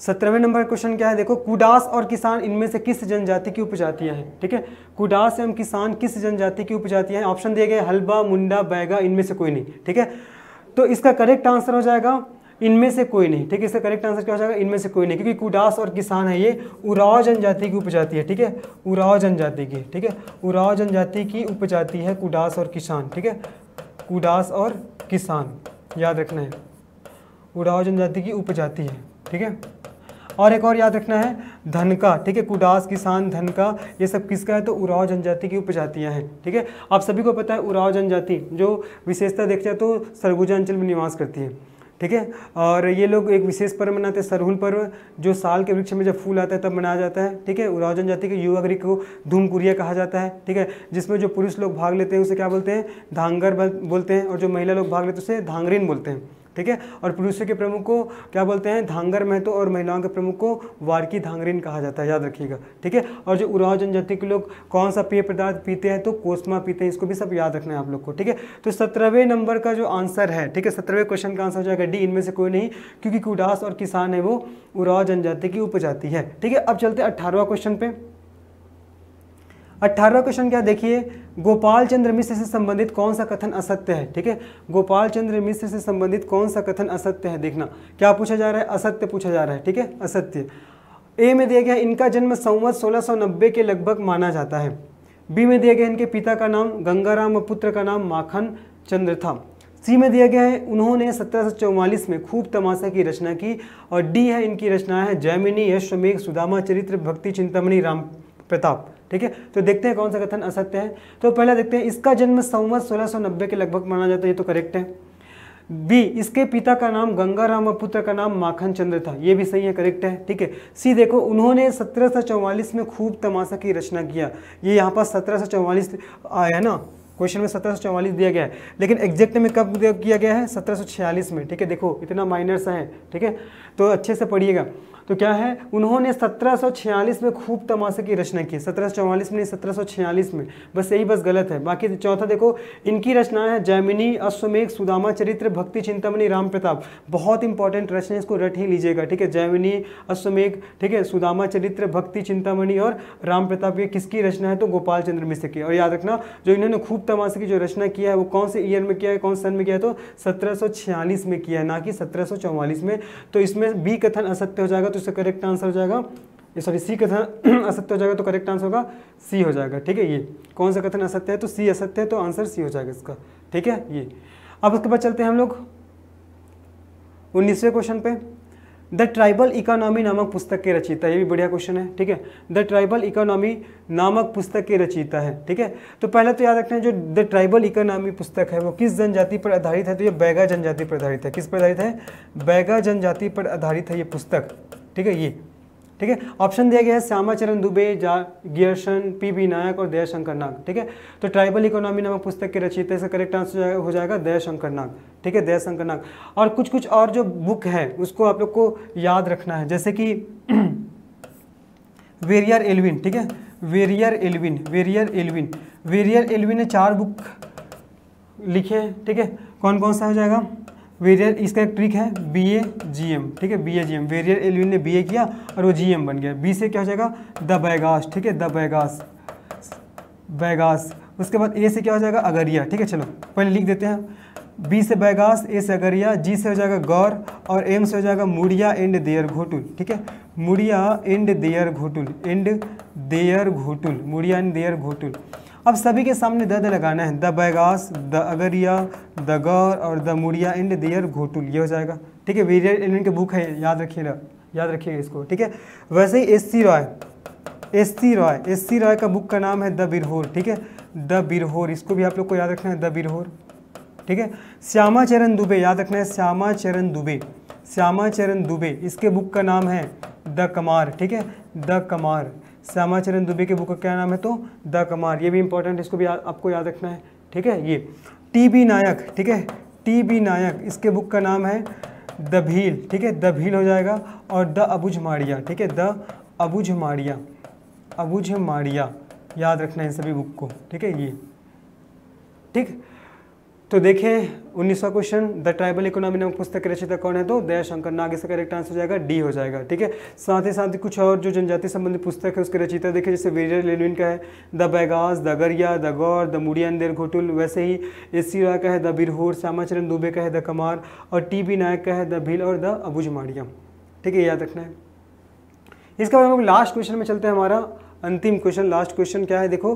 सत्रहवें नंबर क्वेश्चन क्या है देखो कुडास और किसान इनमें से किस जनजाति की उपजातियां हैं ठीक है कुडास एवं किसान किस जनजाति की उपजातियां हैं ऑप्शन दिए गए हलवा मुंडा बैगा इनमें से कोई नहीं ठीक है तो इसका करेक्ट आंसर हो जाएगा इनमें से कोई नहीं ठीक है इसका करेक्ट आंसर क्या हो जाएगा इनमें से कोई नहीं क्योंकि कुडास और किसान है ये उराव जनजाति की उपजाति है ठीक है उराव जनजाति की ठीक है उराव जनजाति की उपजाति है कुडास और किसान ठीक है कुडास और किसान याद रखना है उड़ाव जनजाति की उपजाति है ठीक है और एक और याद रखना है धन का ठीक है कुडास किसान धन का ये सब किसका है तो उराव जनजाति की उपजातियाँ हैं ठीक है आप सभी को पता है उराव जनजाति जो विशेषता जाए तो सरगुजा अंचल में निवास करती है ठीक है और ये लोग एक विशेष पर्व मनाते हैं सरहुल पर्व जो साल के वृक्ष में जब फूल आता है तब मनाया जाता है ठीक है उराव जनजाति के युवा गृह को धूमकुरिया कहा जाता है ठीक है जिसमें जो पुरुष लोग भाग लेते हैं उसे क्या बोलते हैं धांगर बोलते हैं और जो महिला लोग भाग लेते हैं उसे धांगरीन बोलते हैं ठीक है और पुरुषों के प्रमुख को क्या बोलते हैं धांगर महतो और महिलाओं के प्रमुख को वारकी धांगरिन कहा जाता है याद रखिएगा ठीक है और जो उराव जनजाति के लोग कौन सा पेय पदार्थ पीते हैं तो कोसमा पीते हैं इसको भी सब याद रखना है आप लोग को ठीक है तो सत्रहवें नंबर का जो आंसर है ठीक है सत्रहवें क्वेश्चन का आंसर हो जाएगा डी इनमें से कोई नहीं क्योंकि कुडास और किसान है वो उराव जनजाति की उपजाति है ठीक है अब चलते अट्ठारहवा क्वेश्चन पे अट्ठारहवा क्वेश्चन क्या देखिए गोपाल चंद्र मिश्र से संबंधित कौन सा कथन असत्य है ठीक है गोपाल चंद्र मिश्र से संबंधित कौन सा कथन असत्य है देखना क्या पूछा जा रहा है असत्य पूछा जा रहा है ठीक है असत्य ए में दिया गया इनका जन्म संवत सोलह के लगभग माना जाता है बी में दिया गया इनके पिता का नाम गंगाराम और पुत्र का नाम माखन चंद्र था सी में दिया गया है उन्होंने सत्रह में खूब तमाशा की रचना की और डी है इनकी रचना है जैमिनी यश्वमेघ सुदामा चरित्र भक्ति चिंतामणि राम प्रताप ठीक है तो देखते हैं कौन सा कथन असत्य है तो पहला देखते हैं इसका जन्म संवत नब्बे के लगभग माना जाता है ये तो करेक्ट है बी इसके पिता का नाम गंगाराम और पुत्र का नाम माखन चंद्र था ये भी सही है करेक्ट है ठीक है सी देखो उन्होंने सत्रह में खूब तमाशा की रचना किया ये यहाँ पर सत्रह आया ना क्वेश्चन में सत्रह दिया गया है लेकिन एग्जैक्ट में कब किया गया है सत्रह में ठीक है देखो इतना माइनर सा है ठीक है तो अच्छे से पढ़िएगा तो क्या है उन्होंने 1746 में खूब तमाशे की रचना की सत्रह में नहीं सत्रह में बस यही बस गलत है बाकी चौथा देखो इनकी रचना है जैमिनी अश्वमेघ सुदामा चरित्र भक्ति चिंतामणि राम प्रताप बहुत इंपॉर्टेंट रचना है इसको रट ही लीजिएगा ठीक है जैमिनी अश्वमेघ ठीक है सुदामा चरित्र भक्ति चिंतामणि और राम प्रताप ये किसकी रचना है तो गोपाल चंद्र मिश्र की और याद रखना जो इन्होंने खूब तमाशे की जो रचना किया है वो कौन से ईयर में किया है कौन सन में किया है तो सत्रह में किया है ना कि सत्रह में तो इसमें बी कथन असत्य हो जाएगा तो तो इसका करेक्ट आंसर हो जाएगा ये सॉरी सी कथन <clears throat> असत्य हो जाएगा तो करेक्ट आंसर होगा सी हो जाएगा ठीक है ये कौन सा कथन असत्य है तो सी असत्य है तो आंसर सी हो जाएगा इसका ठीक है ये अब उसके बाद चलते हैं हम लोग उन्नीसवें क्वेश्चन पे द ट्राइबल इकोनॉमी नामक पुस्तक के रचयिता ये भी बढ़िया क्वेश्चन है ठीक है द ट्राइबल इकोनॉमी नामक पुस्तक के रचयिता है ठीक है तो पहले तो याद रखना है जो द ट्राइबल इकोनॉमी पुस्तक है वो किस जनजाति पर आधारित है तो ये बैगा जनजाति पर आधारित है किस पर आधारित है बैगा जनजाति पर आधारित है ये पुस्तक ठीक है ये ठीक है ऑप्शन दिया गया है श्यामाचरण दुबे जा पी बी नायक और दयाशंकर नाग ठीक है तो ट्राइबल इकोनॉमी नामक पुस्तक के रचयिता इसका करेक्ट आंसर हो जाएगा दयाशंकर नाग ठीक है दयाशंकर नाग और कुछ कुछ और जो बुक है उसको आप लोग को याद रखना है जैसे कि <clears throat> वेरियर एलविन ठीक है Verrier Elwin Verrier Elwin Verrier Elwin ने चार बुक लिखे ठीक है कौन कौन सा हो जाएगा वेरियर इसका एक ट्रिक है बी ए जी एम ठीक है B A G M Verrier Elwin ने बी ए किया और वो जी एम बन गया बी से क्या हो जाएगा द बैगास ठीक है द बैगास बैगास उसके बाद ए से क्या हो जाएगा अगरिया ठीक है चलो पहले लिख देते हैं बी से बैगास ए से अगरिया जी से हो जाएगा गौर और एम से हो जाएगा मुड़िया एंड देयर घोटुल ठीक है Muria and their Ghotul and their Ghotul Muria and their Ghotul अब सभी के सामने द लगाना है the Baigas the Agaria the Gaur और the Muria and their Ghotul ये हो जाएगा ठीक है वीरियर एलिन के बुक है याद रखिएगा याद रखिएगा इसको ठीक है वैसे ही S C Roy S C Roy S C Roy का बुक का नाम है द बिरहोर ठीक है द बिरहोर इसको भी आप लोग को याद रखना है द बिरहोर ठीक है श्यामा चरण दुबे याद रखना है श्यामा चरण दुबे श्यामा चरण दुबे इसके बुक का नाम है द कमार ठीक है द कमार श्यामाचरण दुबे की बुक का क्या नाम है तो द कमार ये भी इंपॉर्टेंट इसको भी आ, आपको याद रखना है ठीक है ये टी बी नायक ठीक है टी बी नायक इसके बुक का नाम है द भील ठीक है द भील हो जाएगा और द अबुझ माड़िया ठीक है द अबुझ माड़िया अबुझ माड़िया याद रखना है इन सभी बुक को ठीक है ये ठीक तो देखें उन्नीसवा क्वेश्चन द ट्राइबल इकोनॉमी नामक पुस्तक के रचयिता कौन है तो दयाशंकर नाग इसका करेक्ट आंसर हो जाएगा डी हो जाएगा ठीक है साथ ही साथ कुछ और जो जनजाति संबंधी पुस्तक है उसके रचयिता देखें जैसे वीरियर लेलविन का है the Baigas the Agaria the Gaur the their Ghotul वैसे ही एस सी का है द बिरहोर श्यामाचरण दुबे का है द कमार और टी बी नायक का है द भील और द अबुज माड़ियम ठीक है याद रखना है इसके बाद हम लोग लास्ट क्वेश्चन में चलते हैं हमारा अंतिम क्वेश्चन लास्ट क्वेश्चन क्या है देखो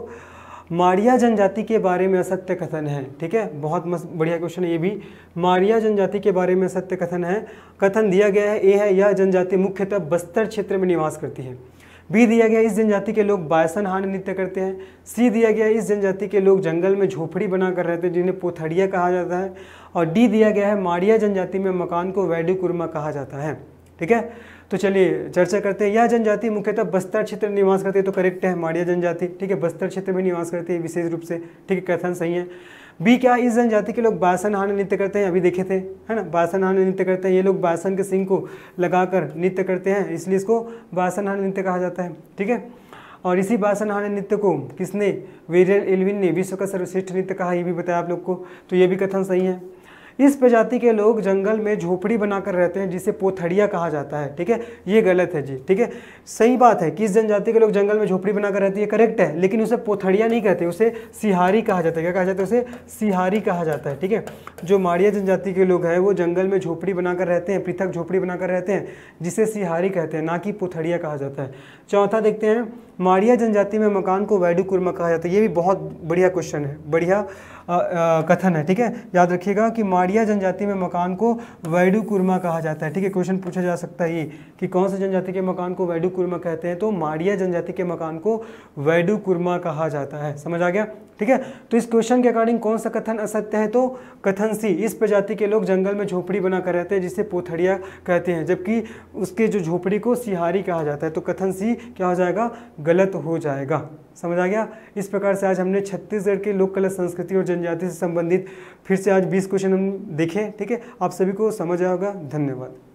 मारिया जनजाति के बारे में असत्य कथन है ठीक है बहुत मस्त बढ़िया क्वेश्चन है ये भी मारिया जनजाति के बारे में असत्य कथन है कथन दिया गया है ए है यह जनजाति मुख्यतः बस्तर क्षेत्र में निवास करती है बी दिया गया इस जनजाति के लोग बायसन हान नृत्य करते हैं सी दिया गया इस जनजाति के लोग जंगल में झोपड़ी बना कर रहते हैं जिन्हें पोथड़िया कहा जाता है और डी दिया गया है मारिया जनजाति में मकान को वैडू कहा जाता है ठीक है तो चलिए चर्चा करते हैं यह जनजाति मुख्यतः बस्तर क्षेत्र में निवास करती है तो करेक्ट है माड़िया जनजाति ठीक है बस्तर क्षेत्र में निवास करती है विशेष रूप से ठीक है कथन सही है बी क्या इस जनजाति के लोग बासन हान नृत्य करते हैं अभी देखे थे है ना बासन हान नृत्य करते हैं ये लोग बासन के सिंह को लगाकर नृत्य करते हैं इसलिए इसको बासन हान नृत्य कहा जाता है ठीक है और इसी बासन हान नृत्य को किसने वेरियन एलविन ने विश्व का सर्वश्रेष्ठ नृत्य कहा ये भी बताया आप लोग को तो ये भी कथन सही है इस प्रजाति के लोग जंगल में झोपड़ी बनाकर रहते हैं जिसे पोथड़िया कहा जाता है ठीक है ये गलत है जी ठीक है सही बात है किस जनजाति के लोग जंगल में झोपड़ी बनाकर रहती है करेक्ट है लेकिन उसे पोथड़िया नहीं कहते उसे सिहारी कहा जाता है क्या कहा जाता है उसे सिहारी कहा जाता है ठीक है जो माड़िया जनजाति के लोग हैं वो जंगल में झोपड़ी बनाकर रहते हैं पृथक झोपड़ी बनाकर रहते हैं जिसे सिहारी कहते हैं ना कि पोथड़िया कहा जाता है चौथा देखते हैं मारिया जनजाति में मकान को वैडू कुर्मा कहा जाता है ये भी बहुत बढ़िया क्वेश्चन है बढ़िया कथन है ठीक है याद रखिएगा कि मारिया जनजाति में मकान को वैडू कुर्मा कहा जाता है ठीक है क्वेश्चन पूछा जा सकता है ये कि कौन से जनजाति के मकान को वैडू कुर्मा कहते हैं तो मारिया जनजाति के मकान को वैडू कुर्मा कहा जाता है समझ आ गया ठीक है तो इस क्वेश्चन के अकॉर्डिंग कौन सा कथन असत्य है तो कथन सी इस प्रजाति के लोग जंगल में झोपड़ी बनाकर रहते हैं जिसे पोथड़िया कहते हैं जबकि उसके जो झोपड़ी को सिहारी कहा जाता है तो कथन सी क्या हो जाएगा गलत हो जाएगा समझ आ गया इस प्रकार से आज हमने छत्तीसगढ़ के लोक कला संस्कृति और जनजाति से संबंधित फिर से आज 20 क्वेश्चन हम देखें ठीक है आप सभी को समझ आएगा धन्यवाद